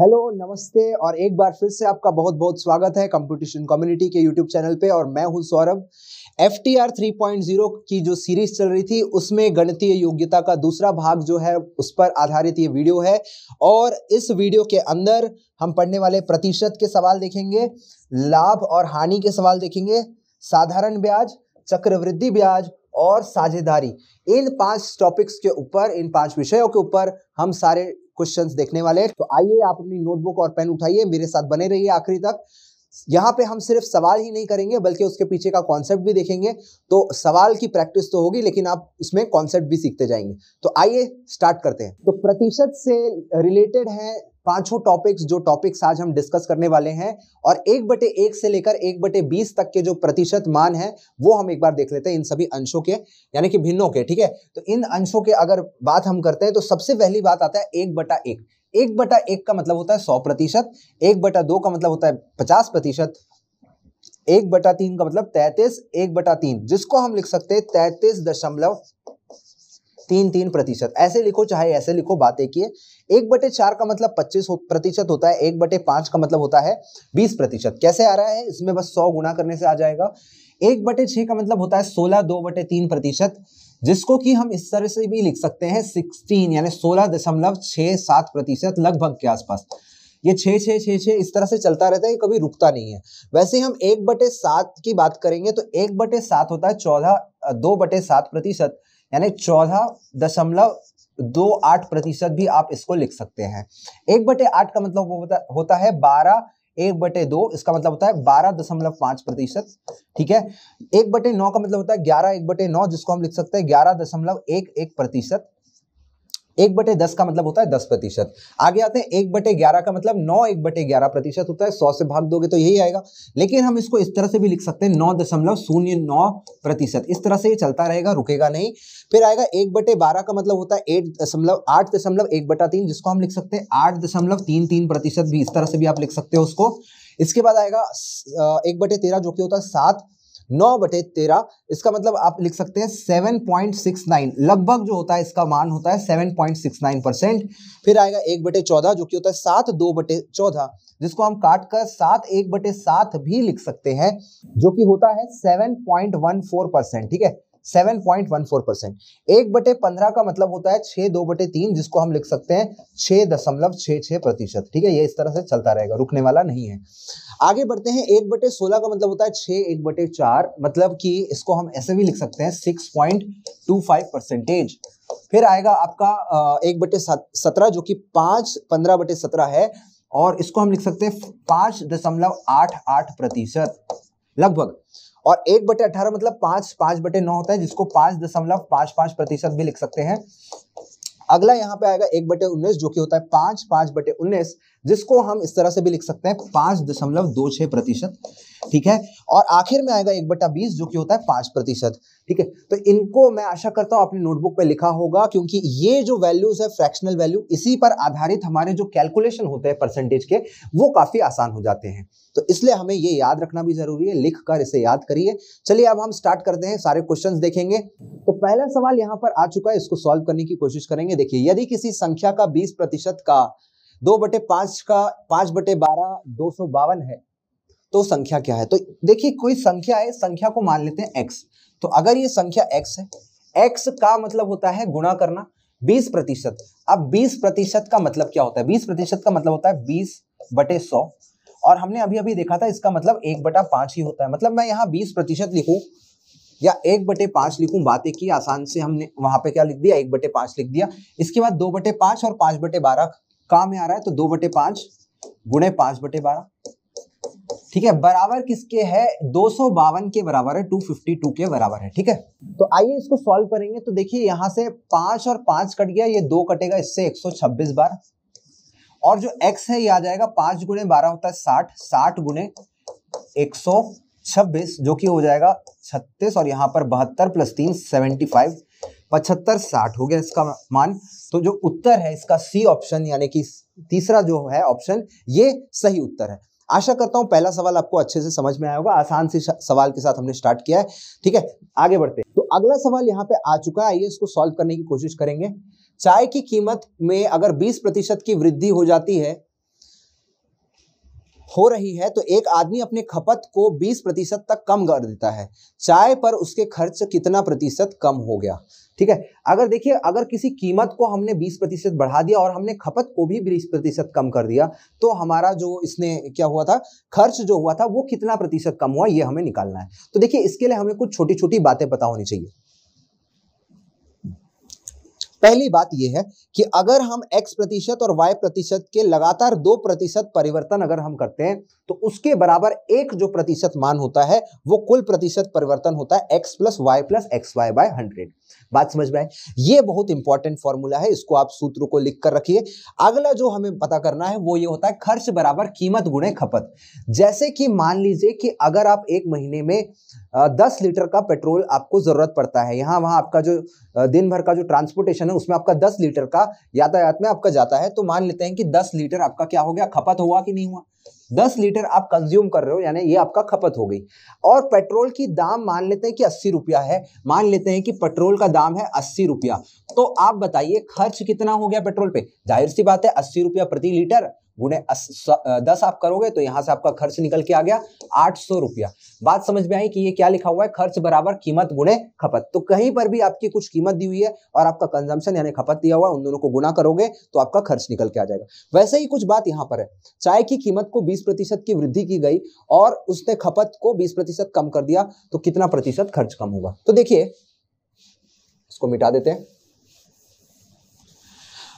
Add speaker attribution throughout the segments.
Speaker 1: hello नमस्ते और एक बार फिर से आपका बहुत बहुत स्वागत है कंपटीशन कम्युनिटी के यूट्यूब चैनल पे और मैं हूं Saurabh F T R three point zero की जो सीरीज चल रही थी उसमें गणितीय योग्यता का दूसरा भाग जो है उस पर आधारित ये वीडियो है और इस वीडियो के अंदर हम पढ़ने वाले प्रतिशत के सवाल देखेंगे लाभ और हानि के सवाल देखेंगे साधारण ब्याज चक्रवृद्धि ब्याज और साझेदारी इन पांच टॉपिक्स के ऊपर इन पांच विषयों के ऊपर हम सारे क्वेश्चन देखने वाले तो आइए आप अपनी नोटबुक और पेन उठाइए मेरे साथ बने रहिए आखिरी तक यहाँ पे हम सिर्फ सवाल ही नहीं करेंगे बल्कि उसके पीछे का कॉन्सेप्ट भी देखेंगे तो सवाल की प्रैक्टिस तो होगी लेकिन आप इसमें कॉन्सेप्ट भी सीखते जाएंगे तो आइए स्टार्ट करते हैं तो प्रतिशत से रिलेटेड है पांचों टॉपिक्स जो टॉपिक्स आज हम डिस्कस करने वाले हैं और एक बटे एक से लेकर एक बटे बीस तक के जो प्रतिशत मान है वो हम एक बार देख लेते हैं इन सभी अंशों के यानी कि भिन्नों के ठीक है तो इन अंशों के अगर बात हम करते हैं तो सबसे पहली बात आता है एक बटा एक एक बटा एक का मतलब होता है सौ प्रतिशत एक बटा दो का मतलब होता है पचास प्रतिशत एक बटा तीन का मतलब तैतीस एक बटा तीन जिसको हम लिख सकते हैं तैतीस दशमलव तीन तीन प्रतिशत ऐसे लिखो चाहे ऐसे लिखो बात एक ही है एक बटे चार का मतलब पच्चीस प्रतिशत होता है एक बटे पांच का मतलब होता है बीस प्रतिशत कैसे आ रहा है इसमें बस सौ गुना करने से आ जाएगा एक बटे छह का मतलब होता है सोलह दो बटे तीन प्रतिशत जिसको कि हम इस तरह से भी लिख सकते हैं सिक्सटीन यानी सोलह दशमलव छः सात प्रतिशत लगभग के आसपास ये छः छः छः छः इस तरह से चलता रहता है ये कभी रुकता नहीं है वैसे हम एक बटे सात की बात करेंगे तो एक बटे सात होता है चौदह दो बटे सात प्रतिशत यानी चौदह दशमलव दो आठ प्रतिशत भी आप इसको लिख सकते हैं एक बटे आठ का मतलब होता, है बारह एक बटे दो इसका मतलब होता है बारह दशमलव पांच प्रतिशत ठीक है एक बटे नौ का मतलब होता है ग्यारह एक बटे नौ जिसको हम लिख सकते हैं ग्यारह दशमलव एक एक प्रतिशत एक बटे दस का मतलब होता है दस प्रतिशत आगे आते हैं एक बटे ग्यारह का मतलब नौ एक बटे ग्यारह प्रतिशत होता है सौ से भाग दोगे तो यही आएगा लेकिन हम इसको इस तरह से भी लिख सकते हैं नौ दशमलव शून्य नौ प्रतिशत इस तरह से ये चलता रहेगा रुकेगा नहीं फिर आएगा एक बटे बारह का मतलब होता है एट दशमलव आठ दशमलव एक बटा तीन जिसको हम लिख सकते हैं आठ दशमलव तीन तीन प्रतिशत भी इस तरह से भी आप लिख सकते हो उसको इसके बाद आएगा एक बटे तेरह जो कि होता है सात नौ बटे तेरह इसका मतलब आप लिख सकते हैं सेवन पॉइंट सिक्स नाइन लगभग जो होता है इसका मान होता है seven point six nine percent फिर आएगा एक बटे चौदह जो कि होता है सात दो बटे चौदह जिसको हम काट कर सात एक बटे सात भी लिख सकते हैं जो कि होता है seven point one four percent ठीक है 7.14 परसेंट एक बटे पंद्रह का मतलब होता है छह दो बटे तीन जिसको हम लिख सकते हैं छह दशमलव छह छह प्रतिशत ठीक है ये इस तरह से चलता रहेगा रुकने वाला नहीं है आगे बढ़ते हैं एक बटे सोलह का मतलब होता है छह एक बटे चार मतलब कि इसको हम ऐसे भी लिख सकते हैं six point two five percentage फिर आएगा आपका एक बटे सत्रह जो कि पांच पंद्रह बटे सत्रह है और इसको हम लिख सकते हैं पांच दशमलव आठ आठ प्रतिशत लगभग और एक बटे अठारह मतलब पांच पांच बटे नौ होता है जिसको पांच दशमलव पांच पांच प्रतिशत भी लिख सकते हैं अगला यहाँ पे आएगा एक बटे उन्नीस जो कि होता है पांच पांच बटे उन्नीस जिसको हम इस तरह से भी लिख सकते हैं पांच दशमलव दो छह प्रतिशत ठीक है और आखिर में आएगा एक बटा बीस जो कि होता है पांच प्रतिशत ठीक है तो इनको मैं आशा करता हूं अपनी नोटबुक पे लिखा होगा क्योंकि ये जो वैल्यूज है फ्रैक्शनल वैल्यू इसी पर आधारित हमारे जो कैलकुलेशन होते हैं परसेंटेज के वो काफ़ी आसान हो जाते हैं तो इसलिए हमें ये याद रखना भी जरूरी है लिख कर इसे याद करिए चलिए अब हम स्टार्ट करते हैं सारे क्वेश्चन देखेंगे तो पहला सवाल यहाँ पर आ चुका है इसको सॉल्व करने की कोशिश करेंगे देखिए यदि किसी संख्या का बीस प्रतिशत का दो बटे पांच का पांच बटे बारह दो सौ बावन है तो संख्या क्या है तो देखिए कोई संख्या है संख्या को मान लेते हैं एक्स तो अगर ये संख्या एक्स है एक्स का मतलब होता है गुणा करना बीस प्रतिशत अब बीस प्रतिशत का मतलब क्या होता है बीस प्रतिशत का मतलब होता है बीस बटे सौ और हमने अभी अभी देखा था इसका मतलब एक बटा पांच ही होता है मतलब मैं यहाँ बीस प्रतिशत लिखूँ या एक बटे पांच लिखूँ बातें की आसान से हमने वहां पे क्या लिख दिया एक बटे पांच लिख दिया इसके बाद दो बटे पांच और पांच बटे बारह काम में आ रहा है तो दो बटे पांच गुणे पांच बटे बारह ठीक है बराबर किसके है दो के बराबर है टू के बराबर है ठीक है तो आइए इसको सॉल्व करेंगे तो देखिए यहां से पांच और पांच कट गया ये दो कटेगा इससे छब्बीस बार और जो x है ये आ जाएगा पांच गुणे बारह होता है साठ साठ गुणे एक सौ छब्बीस जो कि हो जाएगा छत्तीस और यहाँ पर बहत्तर प्लस तीन सेवेंटी फाइव पचहत्तर साठ हो गया इसका मान तो जो उत्तर है इसका सी ऑप्शन यानी कि तीसरा जो है ऑप्शन ये सही उत्तर है आशा करता हूं पहला सवाल आपको अच्छे से समझ में आया होगा आसान से सवाल के साथ हमने स्टार्ट किया है ठीक है आगे बढ़ते हैं तो अगला सवाल यहाँ पे आ चुका है आइए इसको सॉल्व करने की कोशिश करेंगे चाय की कीमत में अगर 20 प्रतिशत की वृद्धि हो जाती है हो रही है तो एक आदमी अपने खपत को 20 प्रतिशत तक कम कर देता है चाय पर उसके खर्च कितना प्रतिशत कम हो गया ठीक है अगर देखिए अगर किसी कीमत को हमने 20 प्रतिशत बढ़ा दिया और हमने खपत को भी 20 प्रतिशत कम कर दिया तो हमारा जो इसने क्या हुआ था खर्च जो हुआ था वो कितना प्रतिशत कम हुआ ये हमें निकालना है तो देखिए इसके लिए हमें कुछ छोटी छोटी बातें पता होनी चाहिए पहली बात यह है कि अगर हम x प्रतिशत और y प्रतिशत के लगातार दो प्रतिशत परिवर्तन अगर हम करते हैं तो उसके बराबर एक जो प्रतिशत मान होता है वो कुल प्रतिशत परिवर्तन होता है x plus Y plus X Y by hundred बात समझ में आए ये बहुत इंपॉर्टेंट फॉर्मूला है इसको आप सूत्र को लिख कर रखिए अगला जो हमें पता करना है वो ये होता है खर्च बराबर कीमत गुणे खपत जैसे कि मान लीजिए कि अगर आप एक महीने में दस लीटर का पेट्रोल आपको ज़रूरत पड़ता है यहाँ वहाँ आपका जो दिन भर का जो ट्रांसपोर्टेशन है उसमें आपका दस लीटर का यातायात में आपका जाता है तो मान लेते हैं कि दस लीटर आपका क्या हो गया खपत हुआ कि नहीं हुआ दस लीटर आप कंज्यूम कर रहे हो यानी ये आपका खपत हो गई और पेट्रोल की दाम मान लेते हैं कि अस्सी रुपया है मान लेते हैं कि पेट्रोल का दाम है अस्सी रुपया तो आप बताइए खर्च कितना हो गया पेट्रोल पे जाहिर सी बात है अस्सी रुपया प्रति लीटर गुणे दस आप करोगे तो यहाँ से आपका खर्च निकल के आ गया आठ सौ रुपया बात समझ में आई कि ये क्या लिखा हुआ है खर्च बराबर कीमत गुणे खपत तो कहीं पर भी आपकी कुछ कीमत दी हुई है और आपका कंजम्पशन यानी खपत दिया हुआ है उन दोनों को गुना करोगे तो आपका खर्च निकल के आ जाएगा वैसे ही कुछ बात यहाँ पर है चाय की कीमत को बीस की वृद्धि की गई और उसने खपत को बीस कम कर दिया तो कितना प्रतिशत खर्च कम होगा तो देखिए इसको मिटा देते हैं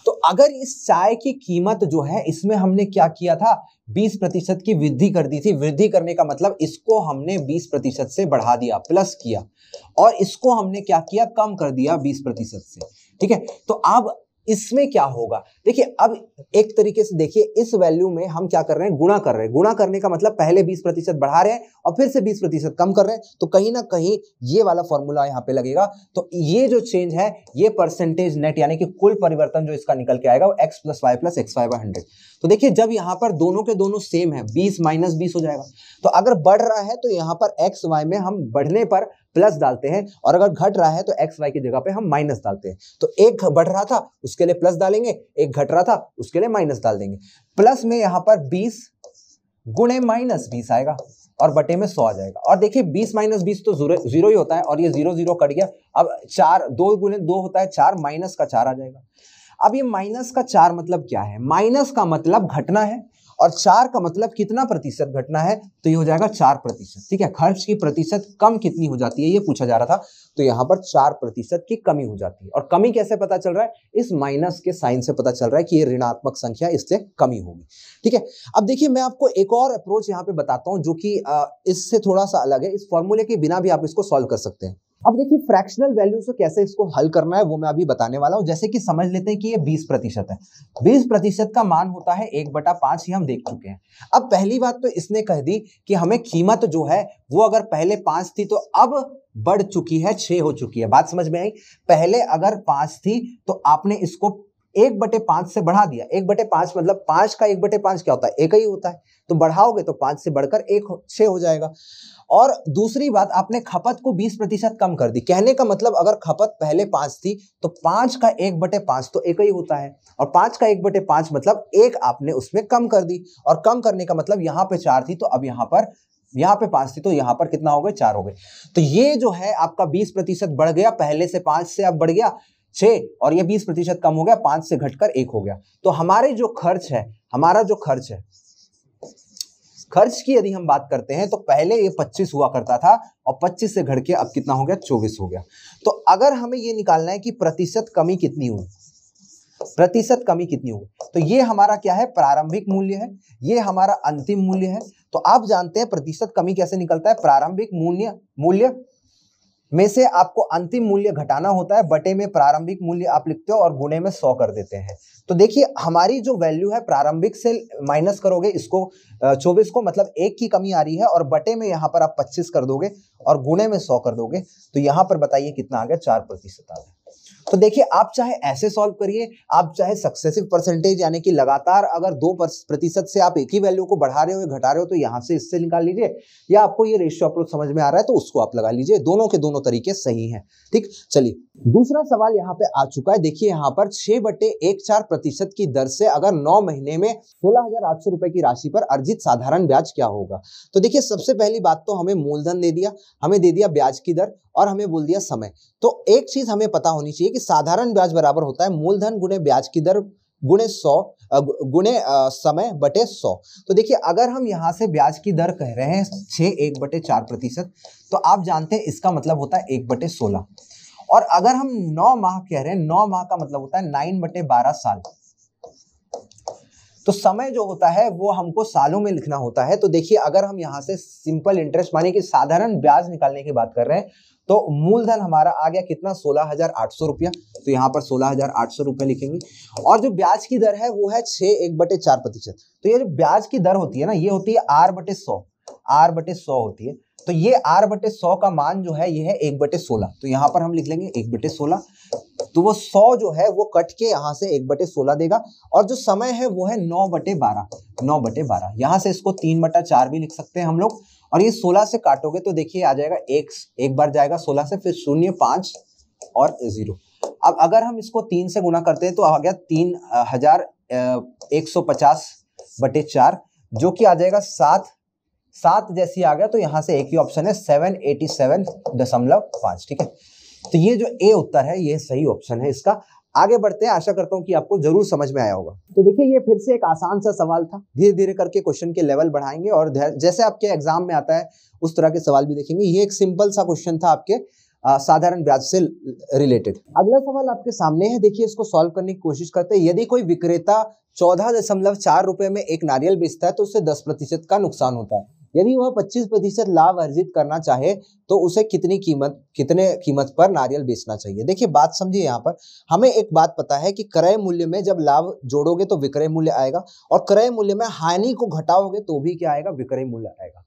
Speaker 1: तो अगर इस चाय की कीमत जो है इसमें हमने क्या किया था 20 प्रतिशत की वृद्धि कर दी थी वृद्धि करने का मतलब इसको हमने 20 प्रतिशत से बढ़ा दिया प्लस किया और इसको हमने क्या किया कम कर दिया 20 प्रतिशत से ठीक है तो अब इसमें क्या होगा देखिए अब एक तरीके से देखिए इस वैल्यू में हम क्या कर रहे हैं गुणा कर रहे हैं गुणा करने का मतलब पहले 20 प्रतिशत बढ़ा रहे हैं और फिर से 20 प्रतिशत कम कर रहे हैं तो कहीं ना कहीं ये वाला फॉर्मूला यहाँ पे लगेगा तो ये जो चेंज है ये परसेंटेज नेट यानी कि कुल परिवर्तन जो इसका निकल के आएगा वो X plus Y plus X Y hundred तो देखिए जब यहाँ पर दोनों के दोनों सेम है बीस माइनस बीस हो जाएगा तो अगर बढ़ रहा है तो यहाँ पर एक्स वाई में हम बढ़ने पर प्लस डालते हैं और अगर घट रहा है तो एक्स वाई की जगह पे हम माइनस डालते हैं तो एक बढ़ रहा था उसके लिए प्लस डालेंगे एक घट रहा था उसके लिए माइनस डाल देंगे प्लस में यहाँ पर बीस गुणे माइनस बीस आएगा और बटे में सौ आ जाएगा और देखिए बीस माइनस बीस तो जीरो ही होता है और ये जीरो जीरो कट गया अब चार दो गुणे दो होता है चार माइनस का चार आ जाएगा अब ये माइनस का चार मतलब क्या है माइनस का मतलब घटना है और चार का मतलब कितना प्रतिशत घटना है तो ये हो जाएगा चार प्रतिशत ठीक है खर्च की प्रतिशत कम कितनी हो जाती है ये पूछा जा रहा था तो यहाँ पर चार प्रतिशत की कमी हो जाती है और कमी कैसे पता चल रहा है इस माइनस के साइन से पता चल रहा है कि ये ऋणात्मक संख्या इससे कमी होगी ठीक है अब देखिए मैं आपको एक और अप्रोच यहाँ पे बताता हूँ जो कि इससे थोड़ा सा अलग है इस फॉर्मूले के बिना भी आप इसको सॉल्व कर सकते हैं अब देखिए फ्रैक्शनल वैल्यू से कैसे इसको हल करना है वो मैं अभी बताने वाला हूँ जैसे कि समझ लेते हैं कि ये 20 प्रतिशत है 20 प्रतिशत का मान होता है एक बटा पाँच ही हम देख चुके हैं अब पहली बात तो इसने कह दी कि हमें कीमत जो है वो अगर पहले पाँच थी तो अब बढ़ चुकी है छः हो चुकी है बात समझ में आई पहले अगर पाँच थी तो आपने इसको एक बटे पांच से बढ़ा दिया एक बटे पांच मतलब पांच का एक बटे पांच क्या होता है एक ही होता है तो बढ़ाओगे तो पांच से बढ़कर एक छः हो जाएगा और दूसरी बात आपने खपत को बीस प्रतिशत कम कर दी कहने का मतलब अगर खपत पहले पांच थी तो पांच का एक बटे पांच तो एक ही होता है और पांच का एक बटे पांच मतलब एक आपने उसमें कम कर दी और कम करने का मतलब यहां पर चार थी तो अब यहां पर यहाँ पे पांच थी तो यहाँ पर कितना हो गए चार हो गए तो ये जो है आपका बीस प्रतिशत बढ़ गया पहले से पांच से अब बढ़ गया छः और ये बीस प्रतिशत कम हो गया पाँच से घटकर एक हो गया तो हमारे जो खर्च है हमारा जो खर्च है खर्च की यदि हम बात करते हैं तो पहले ये पच्चीस हुआ करता था और पच्चीस से घट के अब कितना हो गया चौबीस हो गया तो अगर हमें ये निकालना है कि प्रतिशत कमी कितनी हुई प्रतिशत कमी कितनी हुई तो ये हमारा क्या है प्रारंभिक मूल्य है ये हमारा अंतिम मूल्य है तो आप जानते हैं प्रतिशत कमी कैसे निकलता है प्रारंभिक मूल्य मूल्य में से आपको अंतिम मूल्य घटाना होता है बटे में प्रारंभिक मूल्य आप लिखते हो और गुणे में सौ कर देते हैं तो देखिए हमारी जो वैल्यू है प्रारंभिक से माइनस करोगे इसको चौबीस को मतलब एक की कमी आ रही है और बटे में यहाँ पर आप पच्चीस कर दोगे और गुणे में सौ कर दोगे तो यहाँ पर बताइए कितना आ गया चार प्रतिशत आ गया तो देखिए आप चाहे ऐसे सॉल्व करिए आप चाहे सक्सेसिव परसेंटेज यानी कि लगातार अगर दो प्रतिशत से आप एक ही वैल्यू को बढ़ा रहे हो या घटा रहे हो तो यहां से इससे निकाल लीजिए या आपको ये रेशियो अप्रोच समझ में आ रहा है तो उसको आप लगा लीजिए दोनों के दोनों तरीके सही हैं ठीक चलिए दूसरा सवाल यहाँ पे आ चुका है देखिए यहाँ पर छह बटे एक चार प्रतिशत की दर से अगर नौ महीने में सोलह हजार आठ सौ रुपए की राशि पर अर्जित साधारण ब्याज क्या होगा तो देखिए सबसे पहली बात तो हमें मूलधन दे दिया हमें दे दिया ब्याज की दर और हमें बोल दिया समय तो एक चीज हमें पता होनी चाहिए कि साधारण ब्याज बराबर होता है मूलधन गुणे ब्याज की दर गुणे सौ गुणे समय बटे सौ तो देखिए अगर हम यहाँ से ब्याज की दर कह रहे हैं छः एक बटे चार प्रतिशत तो आप जानते हैं इसका मतलब होता है एक बटे सोलह और अगर हम नौ माह कह रहे हैं नौ माह का मतलब होता है नाइन बटे बारह साल तो समय जो होता है वो हमको सालों में लिखना होता है तो देखिए अगर हम यहाँ से सिंपल इंटरेस्ट माने कि साधारण ब्याज निकालने की बात कर रहे हैं तो मूलधन हमारा आ गया कितना सोलह हजार आठ सौ रुपया तो यहाँ पर सोलह हजार आठ सौ रुपया लिखेंगे और जो ब्याज की दर है वो है छः एक बटे चार प्रतिशत तो ये जो ब्याज की दर होती है ना ये होती है आर बटे सौ आर बटे सौ होती है तो ये आर बटे सौ का मान जो है ये है एक बटे सोलह तो यहाँ पर हम लिख लेंगे एक बटे सोलह तो वो सौ जो है वो कट के यहाँ से एक बटे सोलह देगा और जो समय है वो है नौ बटे बारह नौ बटे बारह यहाँ से इसको तीन बटा चार भी लिख सकते हैं हम लोग और ये सोलह से काटोगे तो देखिए आ जाएगा एक एक बार जाएगा सोलह से फिर शून्य पांच और जीरो अब अगर हम इसको तीन से गुना करते हैं तो आ गया तीन हजार एक सौ पचास बटे चार जो कि आ जाएगा सात सात जैसी आ गया तो यहाँ से एक ही ऑप्शन है सेवन एटी सेवन दशमलव पांच ठीक है तो ये जो ए उत्तर है ये सही ऑप्शन है इसका आगे बढ़ते हैं आशा करता हूँ कि आपको जरूर समझ में आया होगा तो देखिए ये फिर से एक आसान सा सवाल था धीरे धीरे करके क्वेश्चन के लेवल बढ़ाएंगे और जैसे आपके एग्जाम में आता है उस तरह के सवाल भी देखेंगे ये एक सिंपल सा क्वेश्चन था आपके साधारण ब्याज से रिलेटेड अगला सवाल आपके सामने है देखिए इसको सॉल्व करने की कोशिश करते हैं यदि कोई विक्रेता चौदह दशमलव चार रुपए में एक नारियल बेचता है तो उससे दस प्रतिशत का नुकसान होता है यदि वह 25 प्रतिशत लाभ अर्जित करना चाहे तो उसे कितनी कीमत कितने कीमत पर नारियल बेचना चाहिए देखिए बात समझिए यहाँ पर हमें एक बात पता है कि क्रय मूल्य में जब लाभ जोड़ोगे तो विक्रय मूल्य आएगा और क्रय मूल्य में हानि को घटाओगे तो भी क्या आएगा विक्रय मूल्य आएगा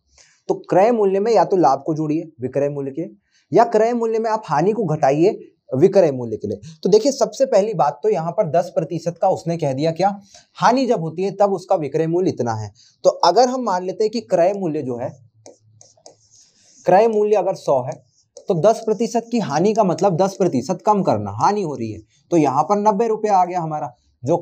Speaker 1: तो क्रय मूल्य में या तो लाभ को जोड़िए विक्रय मूल्य के या क्रय मूल्य में आप हानि को घटाइए विक्रय मूल्य के लिए तो देखिए सबसे पहली बात तो यहाँ पर दस प्रतिशत का उसने कह दिया क्या हानि जब होती है तब उसका विक्रय मूल्य इतना है तो अगर हम मान लेते हैं कि क्रय मूल्य जो है क्रय मूल्य अगर सौ है तो दस प्रतिशत की हानि का मतलब दस प्रतिशत कम करना हानि हो रही है तो यहाँ पर नब्बे रुपया आ गया हमारा जो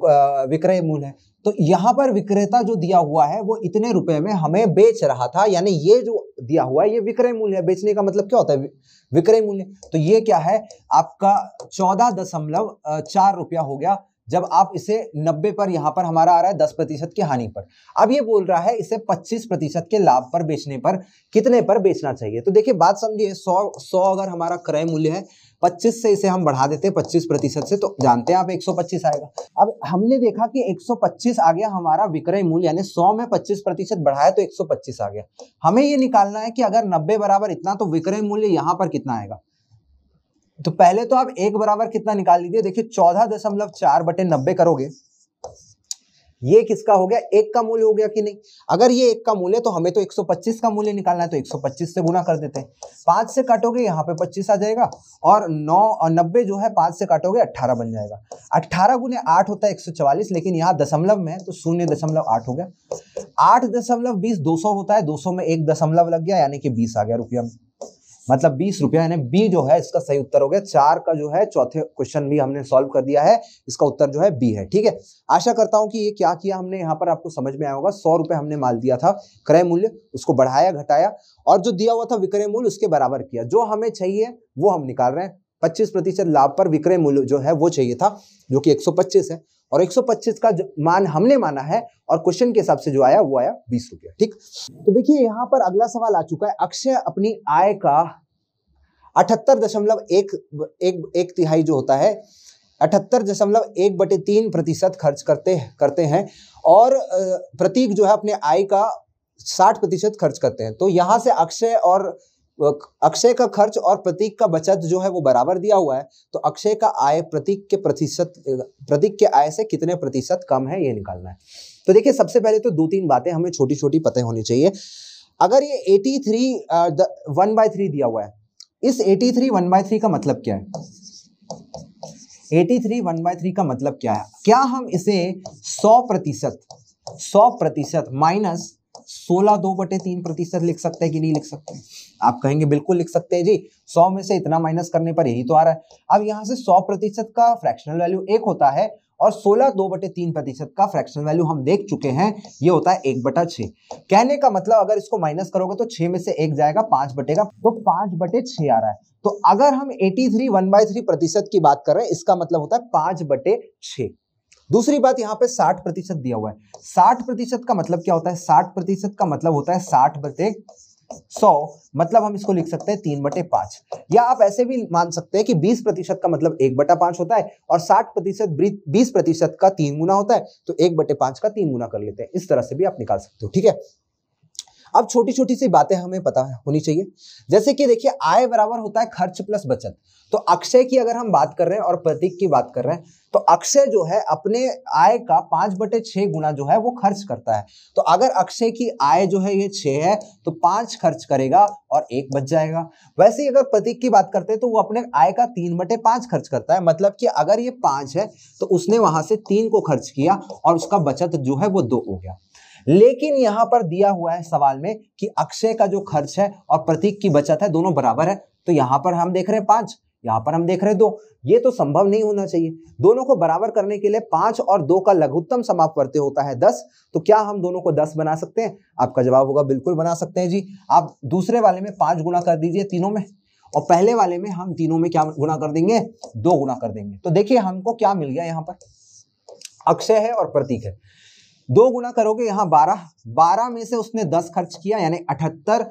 Speaker 1: विक्रय मूल्य है तो यहाँ पर विक्रेता जो दिया हुआ है वो इतने रुपए में हमें बेच रहा था यानी ये जो दिया हुआ है ये विक्रय मूल्य है बेचने का मतलब क्या होता है विक्रय मूल्य तो ये क्या है आपका चौदह दशमलव चार रुपया हो गया जब आप इसे नब्बे पर यहाँ पर हमारा आ रहा है दस प्रतिशत की हानि पर अब ये बोल रहा है इसे पच्चीस प्रतिशत के लाभ पर बेचने पर कितने पर बेचना चाहिए तो देखिए बात समझिए सौ सौ अगर हमारा क्रय मूल्य है 25 से इसे हम बढ़ा देते हैं पच्चीस प्रतिशत से तो जानते हैं आप 125 आएगा अब हमने देखा कि 125 आ गया हमारा विक्रय मूल्य यानी 100 में 25 प्रतिशत बढ़ाया तो 125 आ गया हमें ये निकालना है कि अगर 90 बराबर इतना तो विक्रय मूल्य यहाँ पर कितना आएगा तो पहले तो आप एक बराबर कितना निकाल लीजिए देखिए चौदह दशमलव चार बटे नब्बे करोगे ये किसका हो गया एक का मूल्य हो गया कि नहीं अगर ये एक का मूल्य तो हमें तो 125 का मूल्य निकालना है तो 125 से गुना कर देते हैं पांच से काटोगे यहाँ पे 25 आ जाएगा और नौ और नब्बे जो है पांच से काटोगे 18 बन जाएगा 18 गुने आठ होता है 144 लेकिन यहाँ दशमलव में तो शून्य दशमलव आठ हो गया आठ दशमलव बीस दो सौ होता है दो सौ में एक दशमलव लग गया यानी कि बीस आ गया रुपया में मतलब बीस रुपया यानी बी जो है इसका सही उत्तर हो गया चार का जो है चौथे क्वेश्चन भी हमने सॉल्व कर दिया है इसका उत्तर जो है बी है ठीक है आशा करता हूं कि ये क्या किया हमने यहाँ पर आपको समझ में आया होगा सौ रुपये हमने माल दिया था क्रय मूल्य उसको बढ़ाया घटाया और जो दिया हुआ था विक्रय मूल्य उसके बराबर किया जो हमें चाहिए वो हम निकाल रहे हैं पच्चीस प्रतिशत लाभ पर विक्रय मूल्य जो है वो चाहिए था जो कि एक है और 125 का मान हमने माना है और क्वेश्चन के हिसाब से जो आया वो आया बीस रुपया ठीक तो देखिए यहाँ पर अगला सवाल आ चुका है अक्षय अपनी आय का अठहत्तर दशमलव एक, एक, एक तिहाई जो होता है अठहत्तर दशमलव एक बटे तीन प्रतिशत खर्च करते करते हैं और प्रतीक जो है अपने आय का साठ प्रतिशत खर्च करते हैं तो यहाँ से अक्षय और अक्षय का खर्च और प्रतीक का बचत जो है वो बराबर दिया हुआ है तो अक्षय का आय प्रतीक के प्रतिशत प्रतीक के आय से कितने प्रतिशत कम है ये निकालना है तो देखिए सबसे पहले तो दो तीन बातें हमें छोटी छोटी पते होनी चाहिए अगर ये eighty three one by three दिया हुआ है इस eighty three one by three का मतलब क्या है eighty three one by three का मतलब क्या है क्या हम इसे सौ प्रतिशत सौ प्रतिशत माइनस सोलह दो बटे तीन प्रतिशत लिख सकते हैं कि नहीं लिख सकते आप कहेंगे बिल्कुल लिख सकते हैं जी सौ में से इतना माइनस करने पर यही तो आ रहा है अब यहाँ से सौ प्रतिशत का फ्रैक्शनल वैल्यू एक होता है और सोलह दो बटे तीन प्रतिशत का फ्रैक्शनल वैल्यू हम देख चुके हैं ये होता है एक बटा छः कहने का मतलब अगर इसको माइनस करोगे तो छः में से एक जाएगा पाँच बटे का तो पाँच बटे छः आ रहा है तो अगर हम eighty three one by three प्रतिशत की बात कर रहे हैं इसका मतलब होता है पाँच बटे छः दूसरी बात यहाँ पे साठ प्रतिशत दिया हुआ है साठ प्रतिशत का मतलब क्या होता है साठ प्रतिशत का मतलब होता है साठ बटे सौ मतलब हम इसको लिख सकते हैं तीन बटे पांच या आप ऐसे भी मान सकते हैं कि बीस प्रतिशत का मतलब एक बटा पांच होता है और साठ प्रतिशत बीस प्रतिशत का तीन गुना होता है तो एक बटे पांच का तीन गुना कर लेते हैं इस तरह से भी आप निकाल सकते हो ठीक है अब छोटी छोटी सी बातें हमें पता होनी चाहिए जैसे कि देखिए आय बराबर होता है खर्च प्लस बचत तो अक्षय की अगर हम बात कर रहे हैं और प्रतीक की बात कर रहे हैं तो अक्षय जो है अपने आय का पांच बटे छह गुना जो है वो खर्च करता है तो अगर अक्षय की आय जो है ये छह है तो पांच खर्च करेगा और एक बच जाएगा वैसे ही अगर प्रतीक की बात करते हैं तो वो अपने आय का तीन बटे पांच खर्च करता है मतलब कि अगर ये पांच है तो उसने वहां से तीन को खर्च किया और उसका बचत जो है वो दो हो गया लेकिन यहां पर दिया हुआ है सवाल में कि अक्षय का जो खर्च है और प्रतीक की बचत है दोनों बराबर है तो यहां पर हम देख रहे हैं पांच यहां पर हम देख रहे हैं दो ये तो संभव नहीं होना चाहिए दोनों को बराबर करने के लिए पांच और दो का लघुत्तम समाप्त होता है दस तो क्या हम दोनों को दस बना सकते हैं आपका जवाब होगा बिल्कुल बना सकते हैं जी आप दूसरे वाले में पांच गुना कर दीजिए तीनों में और पहले वाले में हम तीनों में क्या गुना कर देंगे दो गुना कर देंगे तो देखिए हमको क्या मिल गया यहाँ पर अक्षय है और प्रतीक है दो गुना करोगे यहाँ बारह बारह में से उसने दस खर्च किया यानी अठहत्तर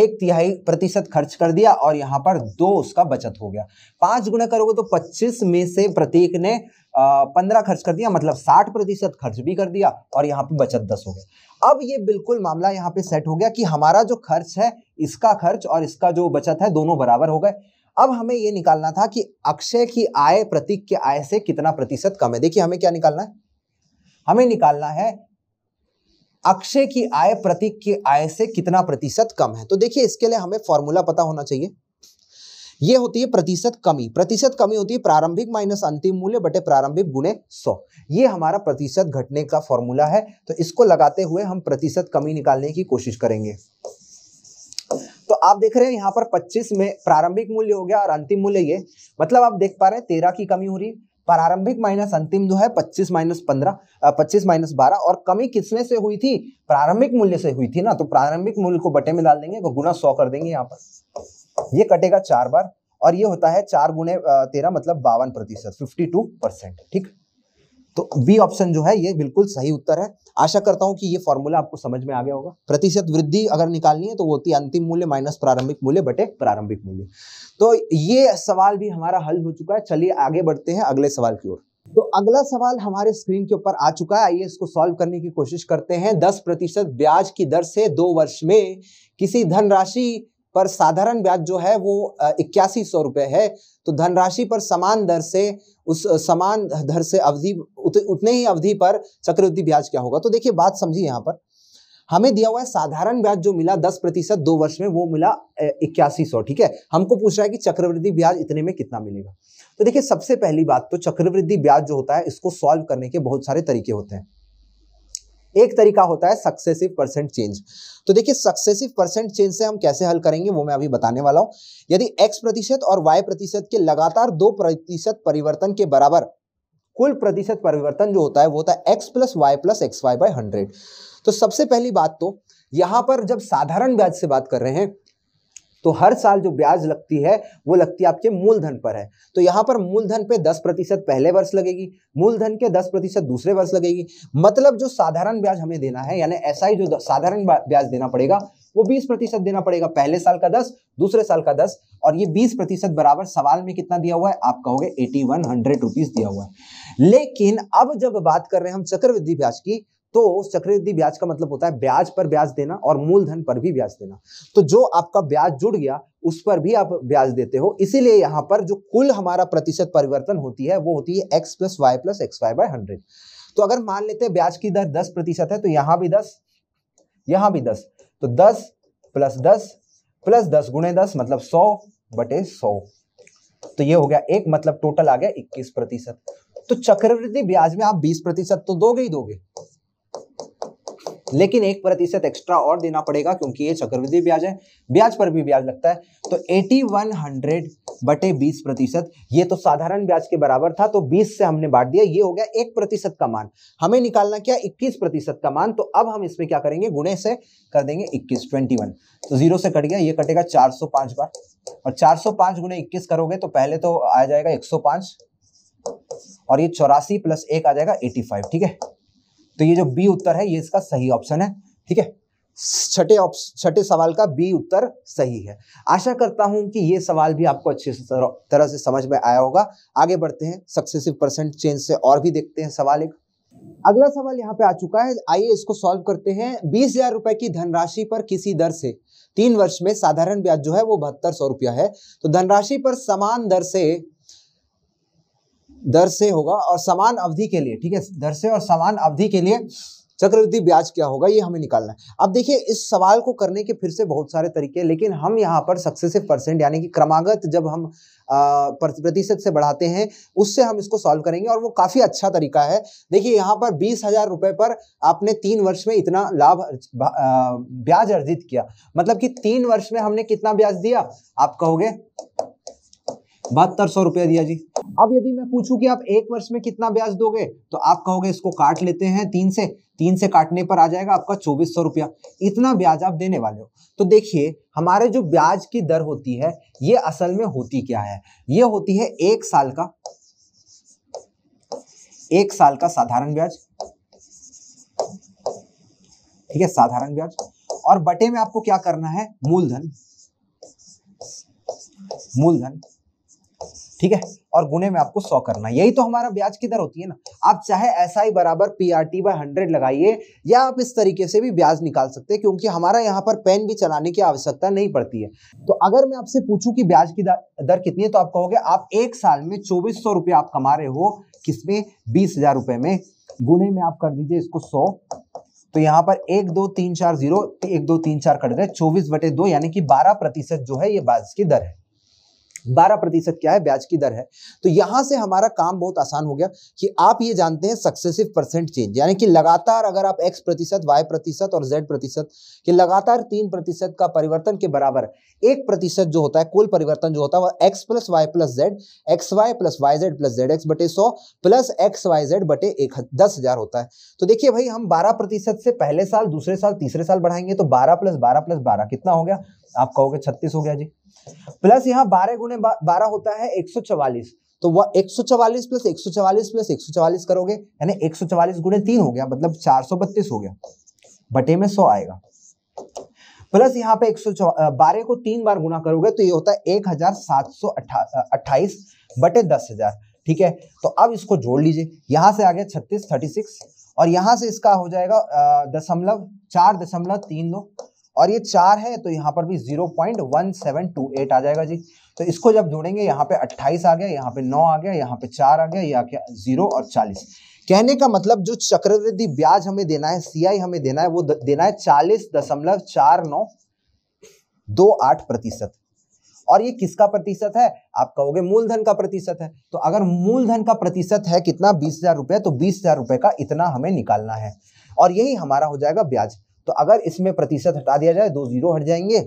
Speaker 1: एक तिहाई प्रतिशत खर्च कर दिया और यहाँ पर दो उसका बचत हो गया पाँच गुना करोगे तो पच्चीस में से प्रत्येक ने पंद्रह खर्च कर दिया मतलब साठ प्रतिशत खर्च भी कर दिया और यहाँ पर बचत दस हो गया अब ये बिल्कुल मामला यहाँ पे सेट हो गया कि हमारा जो खर्च है इसका खर्च और इसका जो बचत है दोनों बराबर हो गए अब हमें ये निकालना था कि अक्षय की आय प्रतीक के आय से कितना प्रतिशत कम है देखिए हमें क्या निकालना है हमें निकालना है अक्षय की आय प्रतीक की आय से कितना प्रतिशत कम है तो देखिए इसके लिए हमें फॉर्मूला पता होना चाहिए ये होती है प्रतिशत कमी प्रतिशत कमी होती है प्रारंभिक माइनस अंतिम मूल्य बटे प्रारंभिक गुणे सौ ये हमारा प्रतिशत घटने का फॉर्मूला है तो इसको लगाते हुए हम प्रतिशत कमी निकालने की कोशिश करेंगे तो आप देख रहे हैं यहाँ पर 25 में प्रारंभिक मूल्य हो गया और अंतिम मूल्य ये मतलब आप देख पा रहे हैं तेरह की कमी हो रही है प्रारंभिक माइनस अंतिम जो है पच्चीस माइनस पंद्रह पच्चीस माइनस बारह और कमी किसमें से हुई थी प्रारंभिक मूल्य से हुई थी ना तो प्रारंभिक मूल्य को बटे में डाल देंगे तो गुना सौ कर देंगे यहाँ पर ये कटेगा चार बार और ये होता है चार गुणे तेरह मतलब बावन प्रतिशत फिफ्टी टू परसेंट ठीक तो बी ऑप्शन जो है ये बिल्कुल सही उत्तर है आशा करता हूं कि ये फॉर्मूला आपको समझ में आ गया होगा प्रतिशत वृद्धि अगर निकालनी है तो वो होती है अंतिम मूल्य माइनस प्रारंभिक मूल्य बटे प्रारंभिक मूल्य तो ये सवाल भी हमारा हल हो चुका है चलिए आगे बढ़ते हैं अगले सवाल की ओर तो अगला सवाल हमारे स्क्रीन के ऊपर आ चुका है आइए इसको सॉल्व करने की कोशिश करते हैं दस प्रतिशत ब्याज की दर से दो वर्ष में किसी धनराशि पर साधारण ब्याज जो है वो इक्यासी सौ रुपये है तो धनराशि पर समान दर से उस समान दर से अवधि उत, उतने ही अवधि पर चक्रवृद्धि ब्याज क्या होगा तो देखिए बात समझिए यहाँ पर हमें दिया हुआ है साधारण ब्याज जो मिला दस प्रतिशत दो वर्ष में वो मिला इक्यासी सौ ठीक है हमको पूछ रहा है कि चक्रवृद्धि ब्याज इतने में कितना मिलेगा तो देखिए सबसे पहली बात तो चक्रवृद्धि ब्याज जो होता है इसको सॉल्व करने के बहुत सारे तरीके होते हैं एक तरीका होता है सक्सेसिव परसेंट चेंज तो देखिए सक्सेसिव परसेंट चेंज से हम कैसे हल करेंगे वो मैं अभी बताने वाला हूं यदि एक्स प्रतिशत और वाई प्रतिशत के लगातार दो प्रतिशत परिवर्तन के बराबर कुल प्रतिशत परिवर्तन जो होता है वो होता है X plus Y plus X Y by hundred तो सबसे पहली बात तो यहां पर जब साधारण ब्याज से बात कर रहे हैं तो हर साल जो ब्याज लगती है वो लगती है आपके मूलधन पर है तो यहाँ पर मूलधन पे दस प्रतिशत पहले वर्ष लगेगी मूलधन के दस प्रतिशत दूसरे वर्ष लगेगी मतलब जो साधारण ब्याज हमें देना है यानी ऐसा ही जो साधारण ब्याज देना पड़ेगा वो बीस प्रतिशत देना पड़ेगा पहले साल का दस दूसरे साल का दस और ये बीस प्रतिशत बराबर सवाल में कितना दिया हुआ है आप कहोगे एटी वन हंड्रेड रुपीज दिया हुआ है लेकिन अब जब बात कर रहे हैं हम चक्रवृद्धि ब्याज की तो चक्रवृद्धि ब्याज का मतलब होता है ब्याज पर ब्याज देना और मूलधन पर भी ब्याज देना तो जो आपका ब्याज जुड़ गया उस पर भी आप ब्याज देते हो इसीलिए यहाँ पर जो कुल हमारा प्रतिशत परिवर्तन होती है वो होती है X plus Y plus X Y by hundred तो अगर मान लेते हैं ब्याज की दर दस प्रतिशत है तो यहां भी दस यहां भी दस तो दस प्लस दस प्लस दस गुणे दस मतलब सौ बटे सौ तो ये हो गया एक मतलब टोटल आ गया इक्कीस प्रतिशत तो चक्रवृद्धि ब्याज में आप बीस प्रतिशत तो दोगे ही दोगे लेकिन एक प्रतिशत एक्स्ट्रा और देना पड़ेगा क्योंकि ये चक्रवृद्धि ब्याज है ब्याज पर भी ब्याज लगता है तो एटी वन हंड्रेड बटे बीस प्रतिशत ये तो साधारण ब्याज के बराबर था तो बीस से हमने बांट दिया ये हो गया एक प्रतिशत का मान हमें निकालना क्या इक्कीस प्रतिशत का मान तो अब हम इसमें क्या करेंगे गुणे से कर देंगे इक्कीस ट्वेंटी वन तो जीरो से कट गया ये कटेगा चार सौ पांच बार और चार सौ पांच गुणे इक्कीस करोगे तो पहले तो आ जाएगा एक सौ पांच और ये चौरासी प्लस एक आ जाएगा एटी फाइव ठीक है तो ये जो बी उत्तर है ये इसका सही ऑप्शन है ठीक है छठे छठे सवाल का बी उत्तर सही है आशा करता हूं कि ये सवाल भी आपको अच्छे से तरह से समझ में आया होगा आगे बढ़ते हैं सक्सेसिव परसेंट चेंज से और भी देखते हैं सवाल एक अगला सवाल यहाँ पे आ चुका है आइए इसको सॉल्व करते हैं बीस हजार रुपए की धनराशि पर किसी दर से तीन वर्ष में साधारण ब्याज जो है वो बहत्तर सौ रुपया है तो धनराशि पर समान दर से दर से होगा और समान अवधि के लिए ठीक है दर से और समान अवधि के लिए चक्रवृद्धि ब्याज क्या होगा ये हमें निकालना है अब देखिए इस सवाल को करने के फिर से बहुत सारे तरीके हैं लेकिन हम यहाँ पर सक्सेसिव परसेंट यानी कि क्रमागत जब हम प्रतिशत से बढ़ाते हैं उससे हम इसको सॉल्व करेंगे और वो काफ़ी अच्छा तरीका है देखिए यहाँ पर बीस हज़ार रुपये पर आपने तीन वर्ष में इतना लाभ ब्याज अर्जित किया मतलब कि तीन वर्ष में हमने कितना ब्याज दिया आप कहोगे बहत्तर सौ रुपया दिया जी अब यदि मैं पूछूं कि आप एक वर्ष में कितना ब्याज दोगे तो आप कहोगे इसको काट लेते हैं तीन से तीन से काटने पर आ जाएगा आपका चौबीस सौ रुपया इतना ब्याज आप देने वाले हो तो देखिए हमारे जो ब्याज की दर होती है ये असल में होती क्या है ये होती है एक साल का एक साल का साधारण ब्याज ठीक है साधारण ब्याज और बटे में आपको क्या करना है मूलधन मूलधन ठीक है और गुने में आपको सौ करना यही तो हमारा ब्याज की दर होती है ना आप चाहे ऐसा ही बराबर P R T by hundred लगाइए या आप इस तरीके से भी ब्याज निकाल सकते हैं क्योंकि हमारा यहाँ पर पेन भी चलाने की आवश्यकता नहीं पड़ती है तो अगर मैं आपसे पूछूं कि ब्याज की दर कितनी है तो आप कहोगे आप एक साल में चौबीस सौ रुपये आप कमा रहे हो किसमें बीस हजार रुपये में गुने में आप कर दीजिए इसको सौ तो यहाँ पर एक दो तीन चार जीरो एक दो तीन चार कट गए चौबीस बटे दो यानी कि बारह प्रतिशत जो है ये ब्याज की दर है बारह प्रतिशत क्या है ब्याज की दर है तो यहां से हमारा काम बहुत आसान हो गया कि आप ये जानते हैं सक्सेसिव परसेंट चेंज यानी कि लगातार अगर आप एक्स प्रतिशत वाई प्रतिशत और जेड प्रतिशत कि लगातार तीन प्रतिशत का परिवर्तन के बराबर एक प्रतिशत जो होता है कुल परिवर्तन जो होता है वह X plus Y plus Z X Y plus Y Z plus Z X बटे सौ प्लस एक्स वाई जेड बटे एक दस हजार होता है तो देखिए भाई हम बारह प्रतिशत से पहले साल दूसरे साल तीसरे साल बढ़ाएंगे तो बारह प्लस बारह प्लस बारह कितना हो गया आप कहोगे छत्तीस हो गया जी प्लस यहाँ बारह गुने बारह होता है एक सौ चवालीस तो वह एक सौ चवालीस प्लस एक सौ चवालीस प्लस एक सौ चवालीस करोगे यानी एक सौ चवालीस गुणे तीन हो गया मतलब चार सौ बत्तीस हो गया बटे में सौ आएगा प्लस यहाँ पे एक सौ बारह को तीन बार गुना करोगे तो ये होता है एक हजार सात सौ अट्ठाईस बटे दस हजार ठीक है तो अब इसको जोड़ लीजिए यहां से आ गया छत्तीस थर्टी सिक्स और यहां से इसका हो जाएगा दशमलव चार दशमलव तीन दो और ये चार है तो यहाँ पर भी zero point one seven two eight आ जाएगा जी तो इसको जब जोड़ेंगे यहाँ पे अट्ठाईस आ गया यहाँ पे नौ आ गया यहाँ पे चार आ गया ये आ गया जीरो और चालीस कहने का मतलब जो चक्रवृद्धि ब्याज हमें देना है सीआई हमें देना है वो देना है चालीस दशमलव चार नौ दो आठ प्रतिशत और ये किसका प्रतिशत है आप कहोगे मूलधन का प्रतिशत है तो अगर मूलधन का प्रतिशत है कितना बीस हजार रुपये तो बीस हजार रुपये का इतना हमें निकालना है और यही हमारा हो जाएगा ब्याज तो अगर इसमें प्रतिशत हटा दिया जाए दो जीरो हट जाएंगे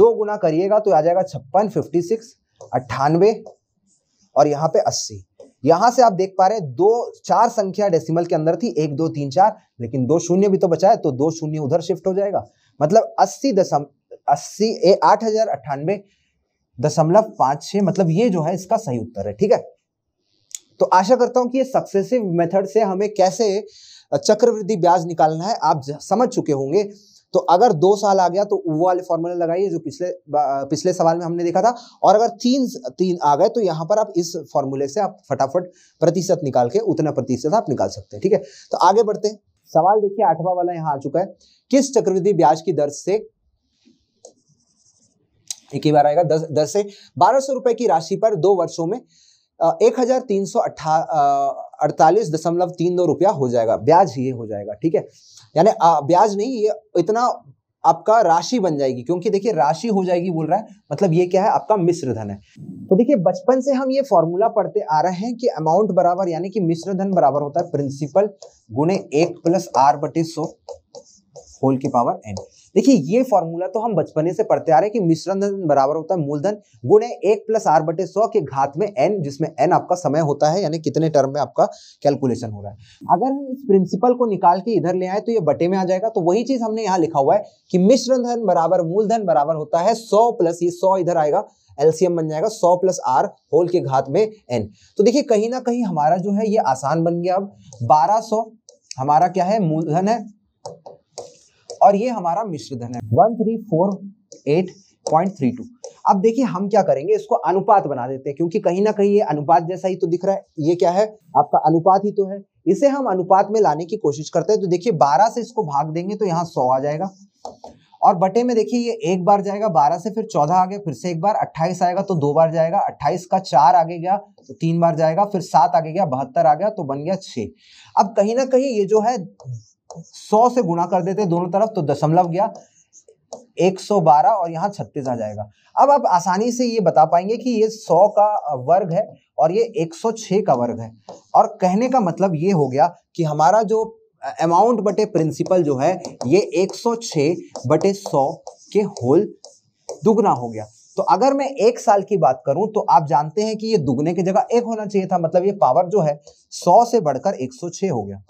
Speaker 1: दो गुना करिएगा तो आ जाएगा छप्पन फिफ्टी सिक्स अट्ठानवे और यहाँ पे अस्सी यहां से आप देख पा रहे हैं दो चार संख्या डेसिमल के अंदर थी एक दो तीन चार लेकिन दो शून्य भी तो बचा है तो दो शून्य उधर शिफ्ट हो जाएगा मतलब अस्सी दशम अस्सी आठ हजार अट्ठानवे दशमलव पांच छ मतलब ये जो है इसका सही उत्तर है ठीक है तो आशा करता हूं कि ये सक्सेसिव मेथड से हमें कैसे चक्रवृद्धि ब्याज निकालना है आप समझ चुके होंगे तो अगर दो साल आ गया तो वो वाले फॉर्मूला लगाइए जो पिछले पिछले सवाल में हमने देखा था और अगर तीन तीन आ गए तो यहाँ पर आप इस फॉर्मूले से आप फटाफट प्रतिशत निकाल के उतना प्रतिशत आप निकाल सकते हैं ठीक है तो आगे बढ़ते हैं सवाल देखिए आठवां वाला यहाँ आ चुका है किस चक्रवृद्धि ब्याज की दर से एक ही बार आएगा दस दस से बारह सौ रुपए की राशि पर दो वर्षों में एक हजार तीन सौ अट्ठा अड़तालीस दशमलव तीन दो रुपया हो जाएगा ब्याज ये हो जाएगा ठीक है यानी ब्याज नहीं ये इतना आपका राशि बन जाएगी क्योंकि देखिए राशि हो जाएगी बोल रहा है मतलब ये क्या है आपका मिश्र धन है तो देखिए बचपन से हम ये फॉर्मूला पढ़ते आ रहे हैं कि अमाउंट बराबर यानी कि मिश्र धन बराबर होता है प्रिंसिपल गुने एक प्लस आर बटे सो होल की पावर एन देखिए ये फॉर्मूला तो हम बचपने से पढ़ते आ रहे हैं कि मिश्रण धन बराबर होता है मूलधन गुणे एक प्लस आर बटे सौ के घात में एन जिसमें एन आपका समय होता है यानी कितने टर्म में आपका कैलकुलेशन हो रहा है अगर हम इस प्रिंसिपल को निकाल के इधर ले आए तो ये बटे में आ जाएगा तो वही चीज हमने यहाँ लिखा हुआ है कि मिश्रण धन बराबर मूलधन बराबर होता है सौ प्लस ये सौ इधर आएगा एलसीएम बन जाएगा सौ प्लस आर होल के घात में एन तो देखिए कहीं ना कहीं हमारा जो है ये आसान बन गया अब बारह सौ हमारा क्या है मूलधन है और ये हमारा मिश्र धन है one three four eight point three two अब देखिए हम क्या करेंगे इसको अनुपात बना देते हैं क्योंकि कहीं ना कहीं ये अनुपात जैसा ही तो दिख रहा है ये क्या है आपका अनुपात ही तो है इसे हम अनुपात में लाने की कोशिश करते हैं तो देखिए बारह से इसको भाग देंगे तो यहाँ सौ आ जाएगा और बटे में देखिए ये एक बार जाएगा बारह से फिर चौदह आ गया फिर से एक बार अट्ठाईस आएगा तो दो बार जाएगा अट्ठाईस का चार आगे गया तो तीन बार जाएगा फिर सात आगे गया बहत्तर आ गया तो बन गया छः अब कहीं ना कहीं ये जो है सौ से गुणा कर देते दोनों तरफ तो दशमलव गया 112 और यहाँ छत्तीस आ जाएगा अब आप आसानी से ये बता पाएंगे कि ये 100 का वर्ग है और ये 106 का वर्ग है और कहने का मतलब ये हो गया कि हमारा जो अमाउंट बटे प्रिंसिपल जो है ये 106 बटे 100 के होल दुगना हो गया तो अगर मैं एक साल की बात करूं तो आप जानते हैं कि ये दुगने की जगह एक होना चाहिए था मतलब ये पावर जो है सौ से बढ़कर छह हो गया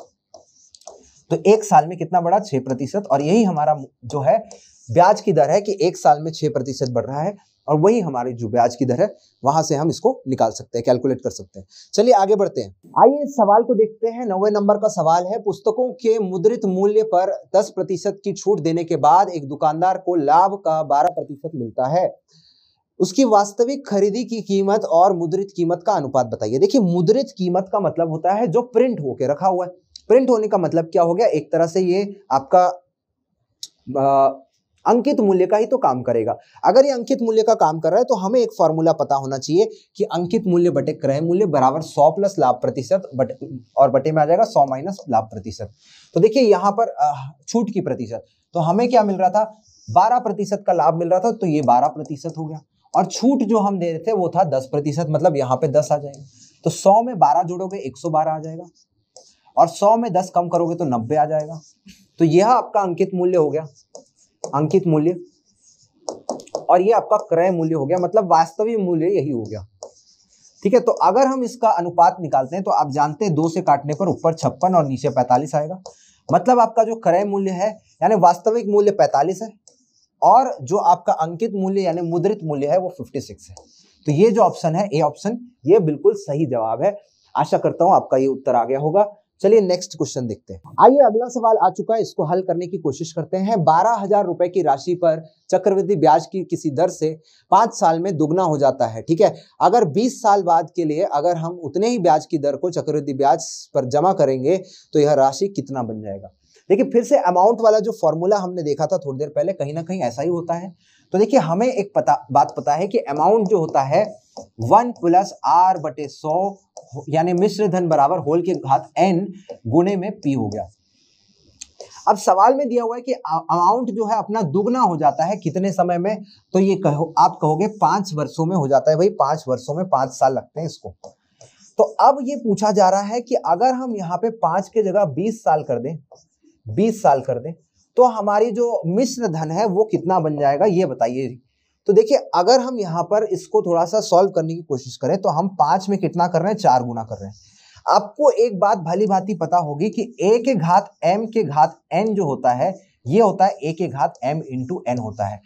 Speaker 1: तो एक साल में कितना बढ़ा छह प्रतिशत और यही हमारा जो है ब्याज की दर है कि एक साल में छह प्रतिशत बढ़ रहा है और वही हमारी जो ब्याज की दर है वहां से हम इसको निकाल सकते हैं कैलकुलेट कर सकते हैं चलिए आगे बढ़ते हैं आइए इस सवाल को देखते हैं नब्बे नंबर का सवाल है पुस्तकों के मुद्रित मूल्य पर 10 प्रतिशत की छूट देने के बाद एक दुकानदार को लाभ का 12 प्रतिशत मिलता है उसकी वास्तविक खरीदी की कीमत और मुद्रित कीमत का अनुपात बताइए देखिए मुद्रित कीमत का मतलब होता है जो प्रिंट होकर रखा हुआ है प्रिंट होने का मतलब क्या हो गया एक तरह से ये आपका आ, अंकित मूल्य का ही तो काम करेगा अगर ये अंकित मूल्य का काम कर रहा है तो हमें एक फॉर्मूला पता होना चाहिए कि अंकित मूल्य बटे क्रय मूल्य बराबर सौ प्लस लाभ प्रतिशत बट और बटे में आ जाएगा सौ माइनस लाभ प्रतिशत तो देखिए यहाँ पर छूट की प्रतिशत तो हमें क्या मिल रहा था बारह प्रतिशत का लाभ मिल रहा था तो ये बारह प्रतिशत हो गया और छूट जो हम दे रहे थे वो था दस प्रतिशत मतलब यहाँ पे दस आ जाएगा तो सौ में बारह जोड़ोगे एक सौ बारह आ जाएगा और सौ में दस कम करोगे तो नब्बे आ जाएगा तो यह आपका अंकित मूल्य हो गया अंकित मूल्य और ये आपका क्रय मूल्य हो गया मतलब वास्तविक मूल्य यही हो गया ठीक है तो अगर हम इसका अनुपात निकालते हैं तो आप जानते हैं दो से काटने पर ऊपर छप्पन और नीचे पैंतालीस आएगा मतलब आपका जो क्रय मूल्य है यानी वास्तविक मूल्य पैंतालीस है और जो आपका अंकित मूल्य यानी मुद्रित मूल्य है वो फिफ्टी सिक्स है तो ये जो ऑप्शन है ए ऑप्शन ये बिल्कुल सही जवाब है आशा करता हूं आपका ये उत्तर आ गया होगा चलिए नेक्स्ट क्वेश्चन देखते हैं आइए अगला सवाल आ चुका है इसको हल करने की कोशिश करते हैं बारह हजार रुपए की राशि पर चक्रवृद्धि ब्याज की किसी दर से पांच साल में दुगना हो जाता है ठीक है अगर बीस साल बाद के लिए अगर हम उतने ही ब्याज की दर को चक्रवृद्धि ब्याज पर जमा करेंगे तो यह राशि कितना बन जाएगा देखिए फिर से अमाउंट वाला जो फॉर्मूला हमने देखा था थोड़ी देर पहले कहीं ना कहीं ऐसा ही होता है तो देखिए हमें एक पता बात पता है कि अमाउंट जो होता है वन प्लस आर बटे सौ यानी मिश्र धन बराबर होल के घात एन गुने में पी हो गया अब सवाल में दिया हुआ है कि अमाउंट जो है अपना दुगना हो जाता है कितने समय में तो ये कहो आप कहोगे पांच वर्षों में हो जाता है भाई पांच वर्षों में पांच साल लगते हैं इसको तो अब ये पूछा जा रहा है कि अगर हम यहाँ पे पांच के जगह बीस साल कर दें बीस साल कर दें तो हमारी जो मिश्र धन है वो कितना बन जाएगा ये बताइए तो देखिए अगर हम यहाँ पर इसको थोड़ा सा सॉल्व करने की कोशिश करें तो हम पाँच में कितना कर रहे हैं चार गुना कर रहे हैं आपको एक बात भली भांति पता होगी कि ए के घात एम के घात एन जो होता है ये होता है ए के घात एम इंटू एन होता है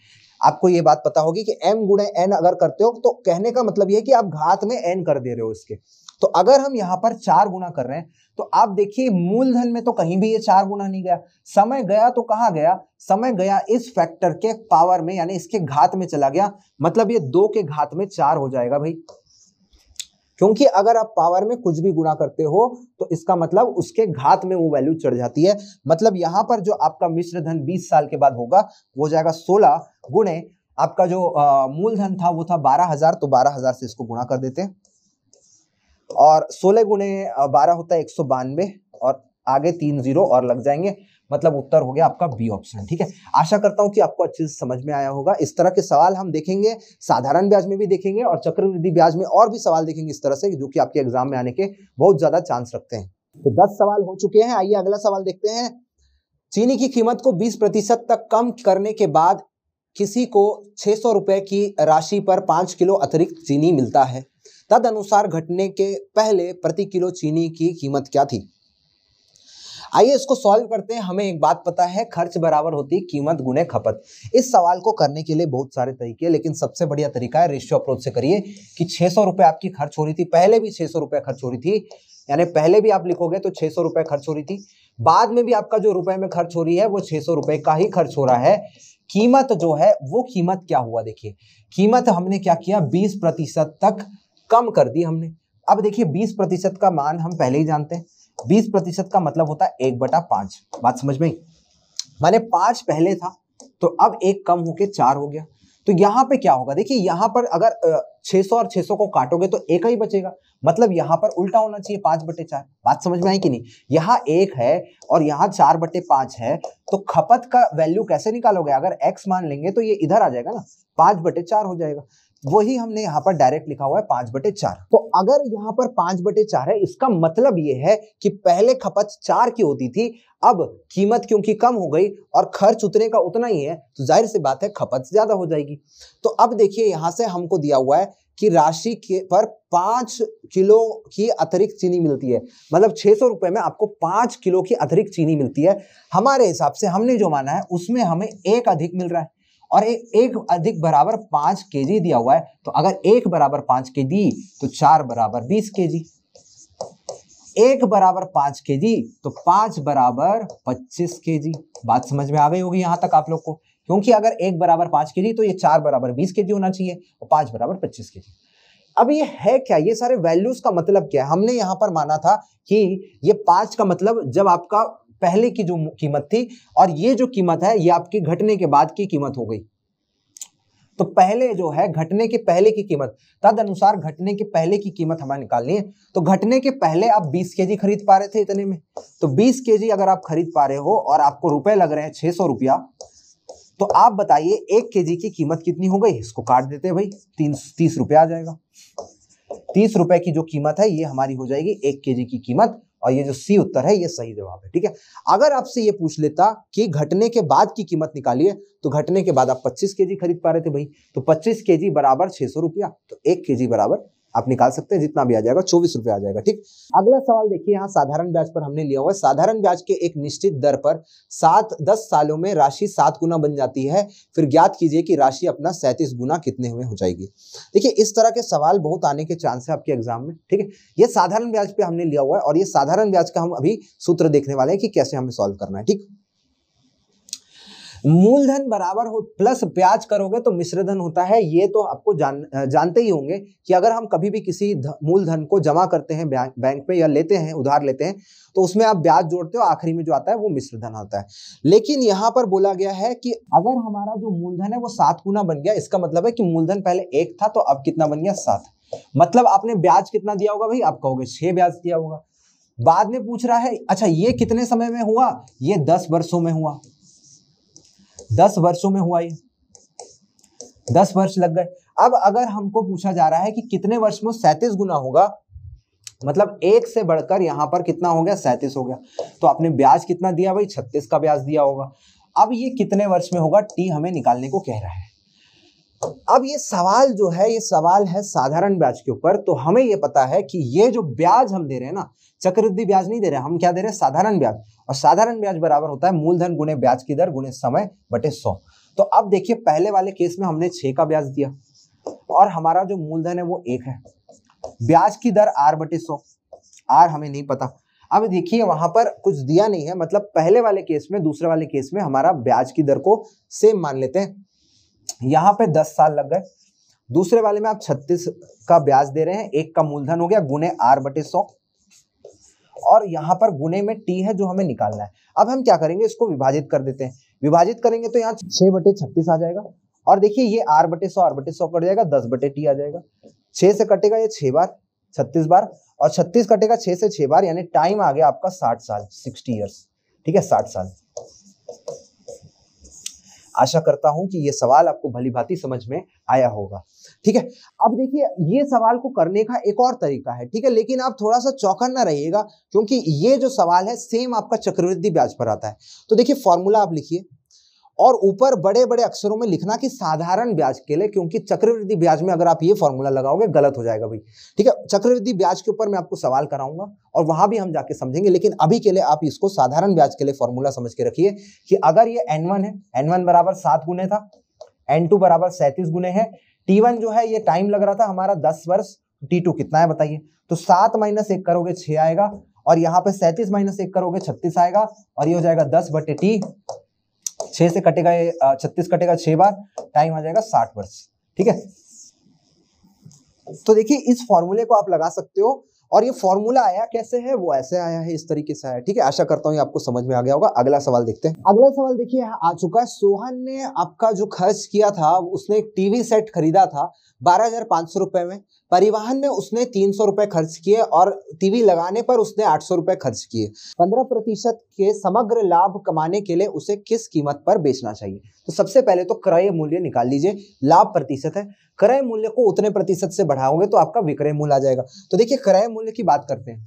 Speaker 1: आपको ये बात पता होगी कि एम गुणे एन अगर करते हो तो कहने का मतलब ये कि आप घात में एन कर दे रहे हो इसके तो अगर हम यहां पर चार गुना कर रहे हैं तो आप देखिए मूलधन में तो कहीं भी ये चार गुना नहीं गया समय गया तो कहा गया समय गया इस फैक्टर के पावर में यानी इसके घात में चला गया मतलब ये दो के घात में चार हो जाएगा भाई क्योंकि अगर आप पावर में कुछ भी गुणा करते हो तो इसका मतलब उसके घात में वो वैल्यू चढ़ जाती है मतलब यहां पर जो आपका मिश्र धन बीस साल के बाद होगा वो जाएगा सोलह गुणे आपका जो मूलधन था वो था बारह हजार तो बारह हजार से इसको गुणा कर देते हैं और सोलह गुणे बारह होता है एक सौ बानवे और आगे तीन जीरो और लग जाएंगे मतलब उत्तर हो गया आपका बी ऑप्शन ठीक है आशा करता हूं कि आपको अच्छे से समझ में आया होगा इस तरह के सवाल हम देखेंगे साधारण ब्याज में भी देखेंगे और चक्रवृद्धि ब्याज में और भी सवाल देखेंगे इस तरह से जो कि आपके एग्जाम में आने के बहुत ज्यादा चांस रखते हैं तो दस सवाल हो चुके हैं आइए अगला सवाल देखते हैं चीनी की कीमत को बीस प्रतिशत तक कम करने के बाद किसी को छह सौ रुपए की राशि पर पांच किलो अतिरिक्त चीनी मिलता है तद अनुसार घटने के पहले प्रति किलो चीनी की कीमत क्या थी आइए इसको सॉल्व करते हैं हमें एक बात पता है खर्च बराबर होती है कीमत गुणे खपत इस सवाल को करने के लिए बहुत सारे तरीके लेकिन सबसे बढ़िया तरीका है रेशियो अप्रोच से करिए कि छह सौ रुपए आपकी खर्च हो रही थी पहले भी छह सौ रुपए खर्च हो रही थी यानी पहले भी आप लिखोगे तो छह सौ रुपए खर्च हो रही थी बाद में भी आपका जो रुपए में खर्च हो रही है वो छह सौ रुपए का ही खर्च हो रहा है कीमत जो है वो कीमत क्या हुआ देखिए कीमत हमने क्या किया बीस प्रतिशत तक कम कर दी हमने अब देखिए बीस प्रतिशत का मान हम पहले ही जानते हैं बीस प्रतिशत का मतलब होता है एक बटा पांच बात समझ में माने पांच पहले था तो अब एक कम होके चार हो गया तो यहाँ पे क्या होगा देखिए यहाँ पर अगर 600 और 600 को काटोगे तो एक ही बचेगा मतलब यहाँ पर उल्टा होना चाहिए पांच बटे चार बात समझ में आई कि नहीं यहाँ एक है और यहाँ चार बटे पांच है तो खपत का वैल्यू कैसे निकालोगे अगर एक्स मान लेंगे तो ये इधर आ जाएगा ना पांच बटे चार हो जाएगा वही हमने यहाँ पर डायरेक्ट लिखा हुआ है पांच बटे चार तो अगर यहाँ पर पांच बटे चार है इसका मतलब ये है कि पहले खपत चार की होती थी अब कीमत क्योंकि कम हो गई और खर्च उतने का उतना ही है तो जाहिर सी बात है खपत ज्यादा हो जाएगी तो अब देखिए यहाँ से हमको दिया हुआ है कि राशि के पर पांच किलो की अतिरिक्त चीनी मिलती है मतलब छह सौ रुपए में आपको पांच किलो की अतिरिक्त चीनी मिलती है हमारे हिसाब से हमने जो माना है उसमें हमें एक अधिक मिल रहा है और ए, एक अधिक बराबर पांच के जी दिया हुआ है तो अगर एक बराबर पांच के जी तो चार बराबर बीस के जी एक बराबर पांच के जी तो पांच बराबर पच्चीस के जी बात समझ में आ गई होगी यहां तक आप लोग को क्योंकि अगर एक बराबर पांच के जी तो ये चार बराबर बीस के जी होना चाहिए और पांच बराबर पच्चीस के जी अब ये है क्या ये सारे वैल्यूज का मतलब क्या है हमने यहां पर माना था कि ये पांच का मतलब जब आपका पहले की जो कीमत थी और ये जो कीमत है ये आपकी घटने के बाद की कीमत हो गई तो पहले जो है घटने के पहले की कीमत तद अनुसार घटने के पहले की कीमत हमें निकालनी है तो घटने के पहले आप 20 केजी खरीद पा रहे थे इतने में तो 20 केजी अगर आप खरीद पा रहे हो और आपको रुपए लग रहे हैं छह सौ रुपया तो आप बताइए एक के की कीमत कितनी हो गई इसको काट देते हैं भाई तीन तीस रुपया आ जाएगा तीस रुपए की जो कीमत है ये हमारी हो जाएगी एक के की कीमत और ये जो सी उत्तर है ये सही जवाब है ठीक है अगर आपसे ये पूछ लेता कि घटने के बाद की कीमत निकालिए तो घटने के बाद आप 25 केजी खरीद पा रहे थे भाई तो 25 केजी बराबर छह सौ रुपया तो एक केजी बराबर आप निकाल सकते हैं जितना भी आ जाएगा चौबीस रुपया आ जाएगा ठीक अगला सवाल देखिए यहाँ साधारण ब्याज पर हमने लिया हुआ है साधारण ब्याज के एक निश्चित दर पर सात दस सालों में राशि सात गुना बन जाती है फिर ज्ञात कीजिए कि राशि अपना सैंतीस गुना कितने हुए हो जाएगी देखिए इस तरह के सवाल बहुत आने के चांस है आपके एग्जाम में ठीक है ये साधारण ब्याज पर हमने लिया हुआ है और ये साधारण ब्याज का हम अभी सूत्र देखने वाले हैं कि कैसे हमें सॉल्व करना है ठीक मूलधन बराबर हो प्लस ब्याज करोगे तो मिश्रधन होता है ये तो आपको जान जानते ही होंगे कि अगर हम कभी भी किसी मूलधन को जमा करते हैं बैंक में या लेते हैं उधार लेते हैं तो उसमें आप ब्याज जोड़ते हो आखिरी में जो आता है वो मिश्रधन आता है लेकिन यहाँ पर बोला गया है कि अगर हमारा जो मूलधन है वो सात गुना बन गया इसका मतलब है कि मूलधन पहले एक था तो अब कितना बन गया सात मतलब आपने ब्याज कितना दिया होगा भाई आप कहोगे छह ब्याज दिया होगा बाद में पूछ रहा है अच्छा ये कितने समय में हुआ ये दस वर्षों में हुआ दस वर्षों में हुआ ये दस वर्ष लग गए अब अगर हमको पूछा जा रहा है कि कितने वर्ष में सैंतीस गुना होगा मतलब एक से बढ़कर यहां पर कितना हो गया सैंतीस हो गया तो आपने ब्याज कितना दिया भाई छत्तीस का ब्याज दिया होगा अब ये कितने वर्ष में होगा टी हमें निकालने को कह रहा है अब ये सवाल जो है ये सवाल है साधारण ब्याज के ऊपर तो हमें ये पता है कि ये जो ब्याज हम दे रहे हैं ना चक्रवृद्धि ब्याज नहीं दे रहे हम क्या दे रहे हैं साधारण ब्याज और साधारण ब्याज बराबर होता है मूलधन गुणे ब्याज की दर गुणे समय बटे सौ तो अब देखिए पहले वाले केस में हमने छे का ब्याज दिया और हमारा जो मूलधन है वो एक है ब्याज की दर आर बटे सौ आर हमें नहीं पता अब देखिए वहां पर कुछ दिया नहीं है मतलब पहले वाले केस में दूसरे वाले केस में हमारा ब्याज की दर को सेम मान लेते हैं यहाँ पे दस साल लग गए दूसरे वाले में आप छत्तीस का ब्याज दे रहे हैं एक का मूलधन हो गया गुने आर बटे सौ और यहाँ पर गुने में टी है जो हमें निकालना है अब हम क्या करेंगे इसको विभाजित कर देते हैं विभाजित करेंगे तो यहाँ छह बटे छत्तीस आ जाएगा और देखिए ये आर बटे सौ आर बटे सौ कट जाएगा दस बटे टी आ जाएगा छह से कटेगा ये छह बार छत्तीस बार और छत्तीस कटेगा छह से छह बार यानी टाइम आ गया आपका साठ साल सिक्सटी ईयर्स ठीक है साठ साल आशा करता हूं कि ये सवाल आपको भली भांति समझ में आया होगा ठीक है अब देखिए ये सवाल को करने का एक और तरीका है ठीक है लेकिन आप थोड़ा सा चौकन ना रहिएगा क्योंकि ये जो सवाल है सेम आपका चक्रवृद्धि ब्याज पर आता है तो देखिए फॉर्मूला आप लिखिए और ऊपर बड़े बड़े अक्षरों में लिखना कि साधारण ब्याज के लिए क्योंकि चक्रवृद्धि ब्याज में अगर आप ये फॉर्मूला लगाओगे गलत हो जाएगा भाई ठीक है चक्रवृद्धि ब्याज के ऊपर मैं आपको सवाल कराऊंगा और वहां भी हम जाके समझेंगे लेकिन अभी के लिए आप इसको साधारण ब्याज के लिए फॉर्मूला समझ के रखिए कि अगर ये एन वन है एन वन बराबर सात गुने था एन टू बराबर सैंतीस गुने है टी वन जो है ये टाइम लग रहा था हमारा दस वर्ष टी टू कितना है बताइए तो सात माइनस एक करोगे छह आएगा और यहाँ पे सैंतीस माइनस एक करोगे छत्तीस आएगा और ये हो जाएगा दस बटे टी छह से कटेगा छत्तीस कटेगा छह बार टाइम आ जाएगा साठ वर्ष ठीक है तो देखिए इस फॉर्मूले को आप लगा सकते हो और ये फॉर्मूला आया कैसे है वो ऐसे आया है इस तरीके से आया ठीक है आशा करता हूँ आपको समझ में आ गया होगा अगला सवाल देखते हैं अगला सवाल देखिए आ चुका है सोहन ने आपका जो खर्च किया था उसने एक टीवी सेट खरीदा था बारह हजार पाँच सौ रुपये में परिवहन में उसने तीन सौ रुपये खर्च किए और टीवी लगाने पर उसने आठ सौ रुपये खर्च किए पंद्रह प्रतिशत के समग्र लाभ कमाने के लिए उसे किस कीमत पर बेचना चाहिए तो सबसे पहले तो क्रय मूल्य निकाल लीजिए लाभ प्रतिशत है क्रय मूल्य को उतने प्रतिशत से बढ़ाओगे तो आपका विक्रय मूल्य आ जाएगा तो देखिए क्रय मूल्य की बात करते हैं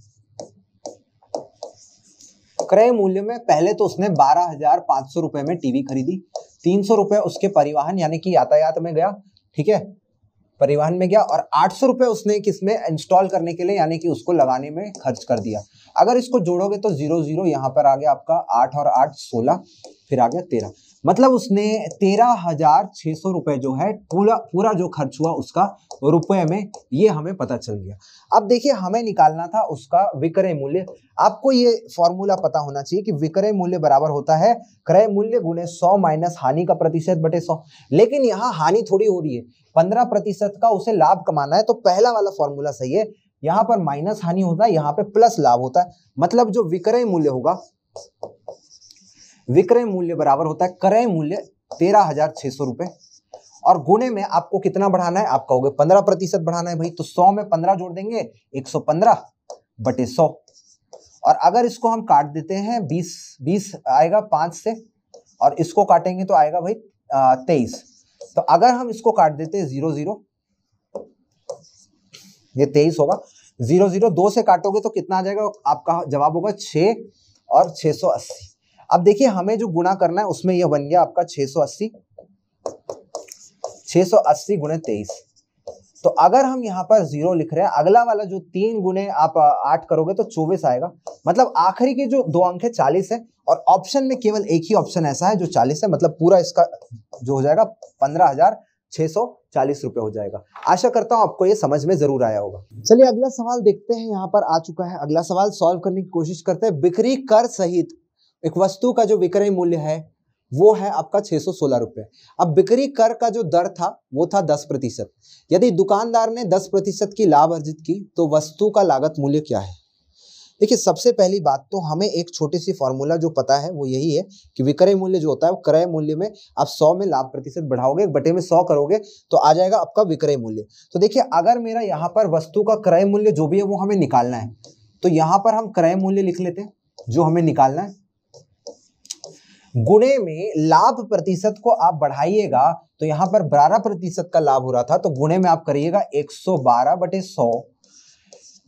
Speaker 1: क्रय मूल्य में पहले तो उसने बारह हजार पांच सौ रुपए में टीवी खरीदी तीन सौ रुपए उसके परिवहन यानी कि यातायात में गया ठीक है परिवहन में गया और आठ सौ रुपए उसने किसमें इंस्टॉल करने के लिए यानी कि उसको लगाने में खर्च कर दिया अगर इसको जोड़ोगे तो जीरो जीरो यहां पर आ गया आपका आठ और आठ सोलह फिर आ गया तेरह मतलब उसने तेरह हजार छः सौ रुपये जो है पूरा पूरा जो खर्च हुआ उसका रुपये में ये हमें पता चल गया अब देखिए हमें निकालना था उसका विक्रय मूल्य आपको ये फॉर्मूला पता होना चाहिए कि विक्रय मूल्य बराबर होता है क्रय मूल्य गुणे सौ माइनस हानि का प्रतिशत बटे सौ लेकिन यहाँ हानि थोड़ी हो रही है पंद्रह प्रतिशत का उसे लाभ कमाना है तो पहला वाला फॉर्मूला सही है यहाँ पर माइनस हानि होता है यहाँ पे प्लस लाभ होता है मतलब जो विक्रय मूल्य होगा विक्रय मूल्य बराबर होता है क्रय मूल्य तेरह हजार छह सौ रुपए और गुणे में आपको कितना बढ़ाना है आप कहोगे पंद्रह प्रतिशत बढ़ाना है भाई तो सौ में पंद्रह जोड़ देंगे एक सौ पंद्रह बटे सौ और अगर इसको हम काट देते हैं बीस बीस आएगा पांच से और इसको काटेंगे तो आएगा भाई तेईस तो अगर हम इसको काट देते हैं जीरो जीरो ये तेईस होगा जीरो जीरो दो से काटोगे तो कितना आ जाएगा आपका जवाब होगा छ और छह सौ अस्सी अब देखिए हमें जो गुणा करना है उसमें यह बन गया आपका 680 680 गुणे तेईस तो अगर हम यहाँ पर जीरो लिख रहे हैं अगला वाला जो तीन गुने आप आठ करोगे तो चौबीस आएगा मतलब आखिरी के जो दो अंक है चालीस है और ऑप्शन में केवल एक ही ऑप्शन ऐसा है जो चालीस है मतलब पूरा इसका जो हो जाएगा पंद्रह हजार छह सौ चालीस रुपये हो जाएगा आशा करता हूँ आपको ये समझ में जरूर आया होगा चलिए अगला सवाल देखते हैं यहाँ पर आ चुका है अगला सवाल सॉल्व करने की कोशिश करते हैं बिक्री कर सहित एक वस्तु का जो विक्रय मूल्य है वो है आपका छह सौ सोलह रुपये अब बिक्री कर का जो दर था वो था दस प्रतिशत यदि दुकानदार ने दस प्रतिशत की लाभ अर्जित की तो वस्तु का लागत मूल्य क्या है देखिए सबसे पहली बात तो हमें एक छोटी सी फॉर्मूला जो पता है वो यही है कि विक्रय मूल्य जो होता है वो क्रय मूल्य में आप सौ में लाभ प्रतिशत बढ़ाओगे बटे में सौ करोगे तो आ जाएगा आपका विक्रय मूल्य तो देखिए अगर मेरा यहाँ पर वस्तु का क्रय मूल्य जो भी है वो हमें निकालना है तो यहाँ पर हम क्रय मूल्य लिख लेते हैं जो हमें निकालना है गुणे में लाभ प्रतिशत को आप बढ़ाइएगा तो यहां पर 12 प्रतिशत का लाभ हो रहा था तो गुणे में आप करिएगा 112 बटे सौ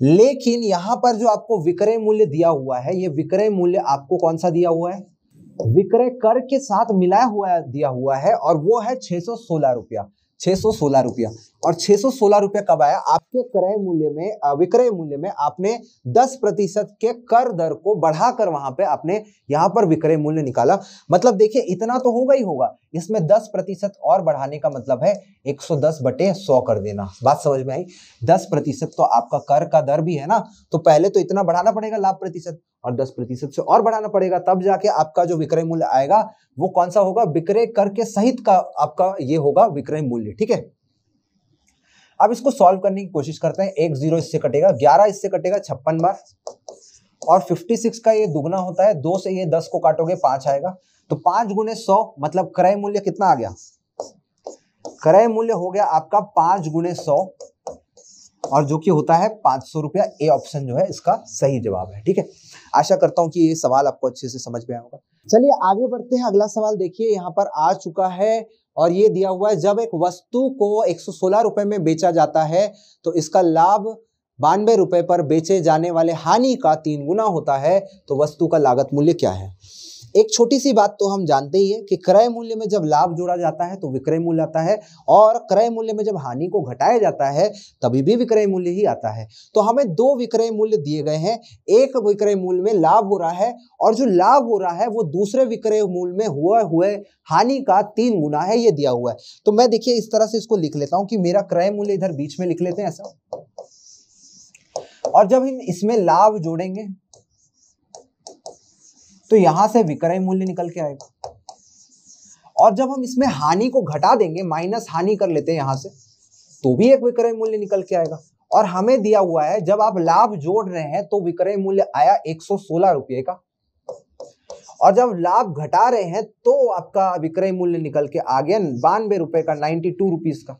Speaker 1: लेकिन यहां पर जो आपको विक्रय मूल्य दिया हुआ है ये विक्रय मूल्य आपको कौन सा दिया हुआ है विक्रय कर के साथ मिलाया हुआ दिया हुआ है और वो है सोलह रुपया सोलह रुपया और छह सौ सोलह रुपये कब आया आपके क्रय मूल्य में विक्रय मूल्य में आपने दस प्रतिशत के कर दर को बढ़ाकर वहां पे आपने यहाँ पर विक्रय मूल्य निकाला मतलब देखिए इतना तो होगा ही होगा इसमें दस प्रतिशत और बढ़ाने का मतलब है एक सौ दस बटे सौ कर देना बात समझ में आई दस प्रतिशत तो आपका कर का दर भी है ना तो पहले तो इतना बढ़ाना पड़ेगा लाभ प्रतिशत और दस प्रतिशत से और बढ़ाना पड़ेगा तब जाके आपका जो विक्रय मूल्य आएगा वो कौन सा होगा विक्रय कर के सहित का आपका ये होगा विक्रय मूल्य ठीक है अब इसको सॉल्व करने की कोशिश करते हैं एक जीरो इससे कटेगा ग्यारह इससे कटेगा छप्पन बार और 56 का ये दुगना होता है दो से ये दस को काटोगे पांच आएगा तो पांच गुने सौ मतलब क्रय मूल्य कितना आ गया क्रय मूल्य हो गया आपका पांच गुने सौ और जो कि होता है पांच सौ रुपया ए ऑप्शन जो है इसका सही जवाब है ठीक है आशा करता हूं कि ये सवाल आपको अच्छे से समझ में आया होगा चलिए आगे बढ़ते हैं अगला सवाल देखिए यहाँ पर आ चुका है और ये दिया हुआ है जब एक वस्तु को एक रुपए में बेचा जाता है तो इसका लाभ बानवे रुपए पर बेचे जाने वाले हानि का तीन गुना होता है तो वस्तु का लागत मूल्य क्या है एक छोटी सी बात तो हम जानते ही है कि क्रय मूल्य में जब लाभ जोड़ा जाता है तो विक्रय मूल्य आता है और क्रय मूल्य में जब हानि को घटाया जाता है तभी भी विक्रय मूल्य ही आता है तो हमें दो विक्रय मूल्य दिए गए हैं एक विक्रय मूल्य में लाभ हो रहा है और जो लाभ हो रहा है वो दूसरे विक्रय मूल्य में हुआ हुए हानि का तीन गुना है ये दिया हुआ है तो मैं देखिए इस तरह से इसको लिख लेता हूं कि मेरा क्रय मूल्य इधर बीच में लिख लेते हैं ऐसा और जब हम इसमें लाभ जोड़ेंगे तो यहां से विक्रय मूल्य निकल के आएगा और जब हम इसमें हानि को घटा देंगे माइनस हानि कर लेते हैं यहां से तो भी एक विक्रय मूल्य निकल के आएगा और हमें दिया हुआ है जब आप लाभ जोड़ रहे हैं तो विक्रय मूल्य आया एक रुपए का और जब लाभ घटा रहे हैं तो आपका विक्रय मूल्य निकल के आ गया बानवे रुपए का नाइनटी टू रुपीज का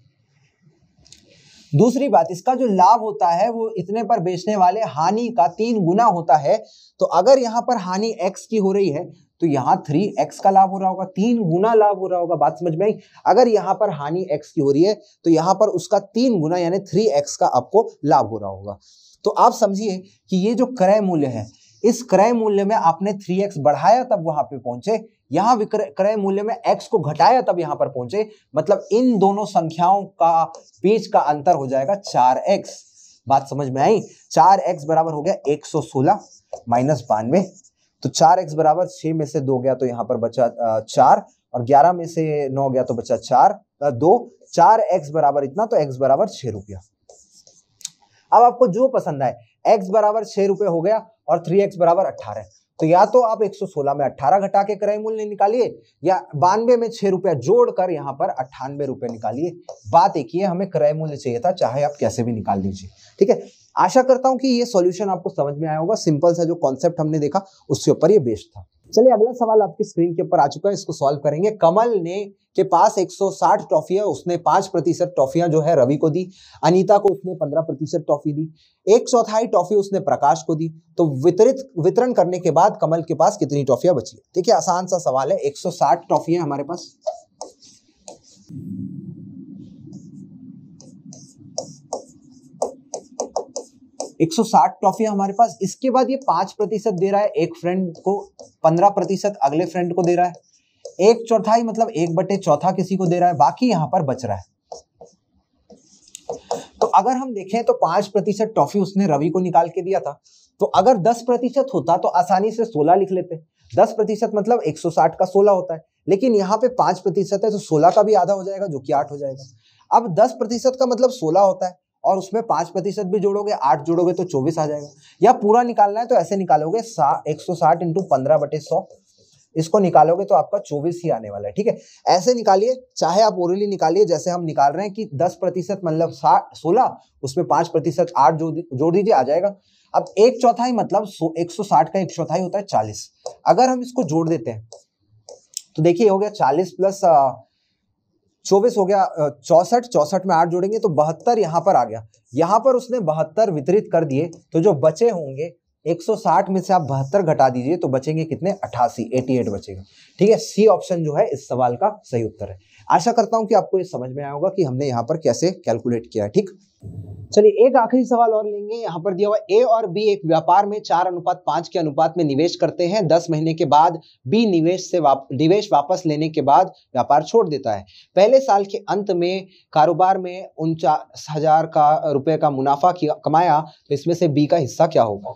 Speaker 1: दूसरी बात इसका जो लाभ होता है वो इतने पर बेचने वाले हानि का तीन गुना होता है तो अगर यहाँ पर हानि एक्स की हो रही है तो यहाँ थ्री एक्स का लाभ हो रहा होगा तीन गुना लाभ हो रहा होगा बात समझ में आई अगर यहाँ पर हानि एक्स की हो रही है तो यहाँ पर उसका तीन गुना यानी थ्री एक्स का आपको लाभ हो रहा होगा तो आप समझिए कि ये जो क्रय मूल्य है इस क्रय मूल्य में आपने थ्री एक्स बढ़ाया तब वहां पर पहुंचे यहां विक्रय क्रय मूल्य में एक्स को घटाया तब यहां पर पहुंचे मतलब इन दोनों संख्याओं का बीच का अंतर हो जाएगा चार एक्स बात समझ में आई चार एक्स बराबर हो गया एक सौ सोलह माइनस बानवे तो चार एक्स बराबर छह में से दो गया तो यहां पर बचा चार और ग्यारह में से नौ गया तो बचा चार दो चार एक्स बराबर इतना तो एक्स बराबर छह रुपया अब आपको जो पसंद आए एक्स बराबर छह रुपये हो गया और थ्री एक्स बराबर अट्ठारह तो या तो आप 116 में 18 घटा के क्रय मूल्य निकालिए या बानवे में छह रुपया जोड़कर यहाँ पर अट्ठानवे रुपये निकालिए बात एक ही है हमें क्रय मूल्य चाहिए था चाहे आप कैसे भी निकाल लीजिए ठीक है आशा करता हूं कि ये सॉल्यूशन आपको समझ में आया होगा सिंपल सा जो कॉन्सेप्ट हमने देखा उसके ऊपर ये बेस्ट था चलिए अगला सवाल आपकी स्क्रीन के ऊपर आ चुका है इसको सॉल्व करेंगे कमल ने के पास 160 ट्रॉफी है उसने पांच प्रतिशत ट्रॉफियां जो है रवि को दी अनीता को उसने 15 प्रतिशत ट्रॉफी दी एक चौथाई ट्रॉफी उसने प्रकाश को दी तो वितरित वितरण करने के बाद कमल के पास कितनी ट्रॉफियां बची है देखिए आसान सा सवाल है 160 ट्रॉफी है हमारे पास 160 ट्रॉफी हमारे पास इसके बाद ये पांच प्रतिशत दे रहा है एक फ्रेंड को पंद्रह प्रतिशत अगले फ्रेंड को दे रहा है एक चौथाई मतलब एक बटे चौथा किसी को दे रहा है बाकी यहां पर बच रहा है तो अगर हम देखें तो पांच प्रतिशत ट्रॉफी उसने रवि को निकाल के दिया था तो अगर दस प्रतिशत होता तो आसानी से सोलह लिख लेते दस प्रतिशत मतलब एक सौ साठ का सोलह होता है लेकिन यहाँ पे पांच प्रतिशत है तो सोलह का भी आधा हो जाएगा जो कि आठ हो जाएगा अब दस प्रतिशत का मतलब सोलह होता है और उसमें पाँच प्रतिशत भी जोड़ोगे आठ जोड़ोगे तो चौबीस आ जाएगा या पूरा निकालना है तो ऐसे निकालोगे सा एक सौ साठ इंटू पंद्रह बटे सौ इसको निकालोगे तो आपका चौबीस ही आने वाला है ठीक है ऐसे निकालिए चाहे आप ओरली निकालिए जैसे हम निकाल रहे हैं कि दस प्रतिशत मतलब साठ सोलह उसमें पाँच प्रतिशत आठ जोड़ दीजिए आ जाएगा अब एक चौथाई मतलब एक सौ साठ का एक चौथाई होता है चालीस अगर हम इसको जोड़ देते हैं तो देखिए हो गया चालीस प्लस चौबीस हो गया चौसठ चौसठ में आठ जोड़ेंगे तो बहत्तर यहाँ पर आ गया यहाँ पर उसने बहत्तर वितरित कर दिए तो जो बचे होंगे 160 में से आप बहत्तर घटा दीजिए तो बचेंगे कितने एटी 88 बचेगा ठीक है सी ऑप्शन जो है इस सवाल का सही उत्तर है आशा करता हूं कि आपको ये समझ में आया होगा कि हमने यहाँ पर कैसे कैलकुलेट किया है ठीक चलिए एक आखिरी सवाल और लेंगे यहाँ पर दिया हुआ ए और बी एक व्यापार में चार अनुपात पांच के अनुपात में निवेश करते हैं दस महीने के बाद बी निवेश से वाप, निवेश वापस लेने के बाद व्यापार छोड़ देता है पहले साल के अंत में कारोबार में उनचास हजार का रुपए का मुनाफा कमाया तो इसमें से बी का हिस्सा क्या होगा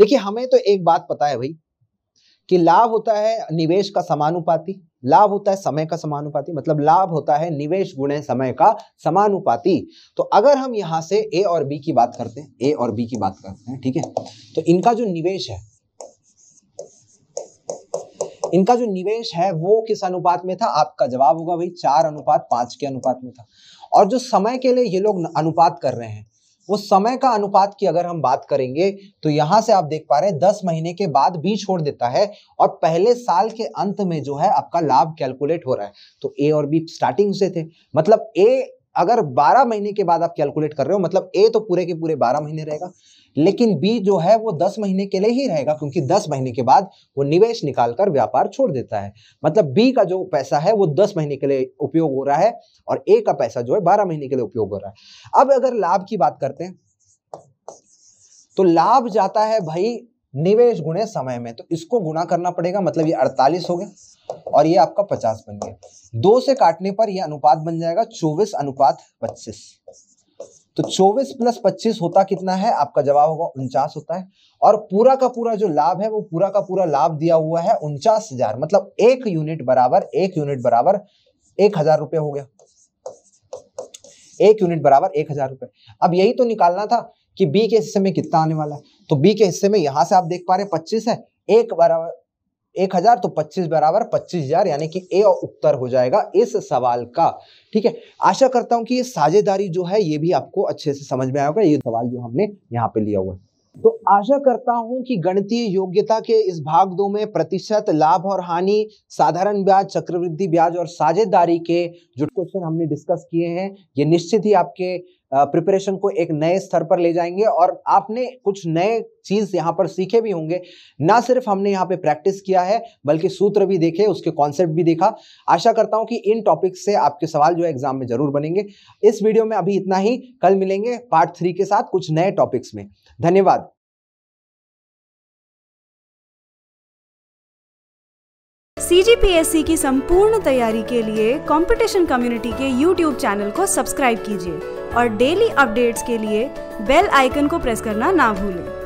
Speaker 1: देखिए हमें तो एक बात पता है भाई कि लाभ होता है निवेश का समानुपाती लाभ होता है समय का समानुपाती मतलब लाभ होता है निवेश गुणे समय का समानुपाती तो अगर हम यहां से ए और बी की बात करते हैं ए और बी की बात करते हैं ठीक है तो इनका जो निवेश है इनका जो निवेश है वो किस अनुपात में था आपका जवाब होगा भाई चार अनुपात पांच के अनुपात में था और जो समय के लिए ये लोग अनुपात कर रहे हैं उस समय का अनुपात की अगर हम बात करेंगे तो यहां से आप देख पा रहे हैं दस महीने के बाद भी छोड़ देता है और पहले साल के अंत में जो है आपका लाभ कैलकुलेट हो रहा है तो ए और बी स्टार्टिंग से थे मतलब ए अगर 12 महीने के बाद आप कैलकुलेट कर रहे हो मतलब ए तो पूरे के पूरे 12 महीने रहेगा लेकिन बी जो है वो 10 महीने के लिए ही रहेगा क्योंकि 10 महीने के बाद वो निवेश निकालकर व्यापार छोड़ देता है मतलब बी का जो पैसा है वो 10 महीने के लिए उपयोग हो रहा है और ए का पैसा जो है 12 महीने के लिए उपयोग हो रहा है अब अगर लाभ की बात करते हैं तो लाभ जाता है भाई निवेश गुणे समय में तो इसको गुणा करना पड़ेगा मतलब ये अड़तालीस हो गया और ये आपका पचास बन गया दो से काटने पर यह अनुपात बन जाएगा चौबीस अनुपात पच्चीस तो चौबीस प्लस पच्चीस होता कितना है आपका जवाब होगा उनचास होता है और पूरा का पूरा जो लाभ है वो पूरा का पूरा लाभ दिया हुआ है उनचास हजार मतलब एक यूनिट बराबर एक यूनिट बराबर एक हजार रुपये हो गया एक यूनिट बराबर एक हजार रुपये अब यही तो निकालना था कि बी के हिस्से में कितना आने वाला है तो बी के हिस्से में यहां से आप देख पा रहे पच्चीस है एक बराबर एक हजार तो पच्चीस बराबर पच्चीस हजार यानी कि ए उत्तर हो जाएगा इस सवाल का ठीक है आशा करता हूं कि ये साझेदारी जो है ये भी आपको अच्छे से समझ में आया होगा ये सवाल जो हमने यहाँ पे लिया हुआ है तो आशा करता हूं कि गणितीय योग्यता के इस भाग दो में प्रतिशत लाभ और हानि साधारण ब्याज चक्रवृद्धि ब्याज और साझेदारी के जो क्वेश्चन हमने डिस्कस किए हैं ये निश्चित ही आपके प्रिपरेशन को एक नए स्तर पर ले जाएंगे और आपने कुछ नए चीज़ यहाँ पर सीखे भी होंगे ना सिर्फ हमने यहाँ पे प्रैक्टिस किया है बल्कि सूत्र भी देखे उसके कॉन्सेप्ट भी देखा आशा करता हूँ कि इन टॉपिक्स से आपके सवाल जो है एग्जाम में ज़रूर बनेंगे इस वीडियो में अभी इतना ही कल मिलेंगे पार्ट थ्री के साथ कुछ नए टॉपिक्स में धन्यवाद सी की संपूर्ण तैयारी के लिए कंपटीशन कम्युनिटी के YouTube चैनल को सब्सक्राइब कीजिए और डेली अपडेट्स के लिए बेल आइकन को प्रेस करना ना भूलें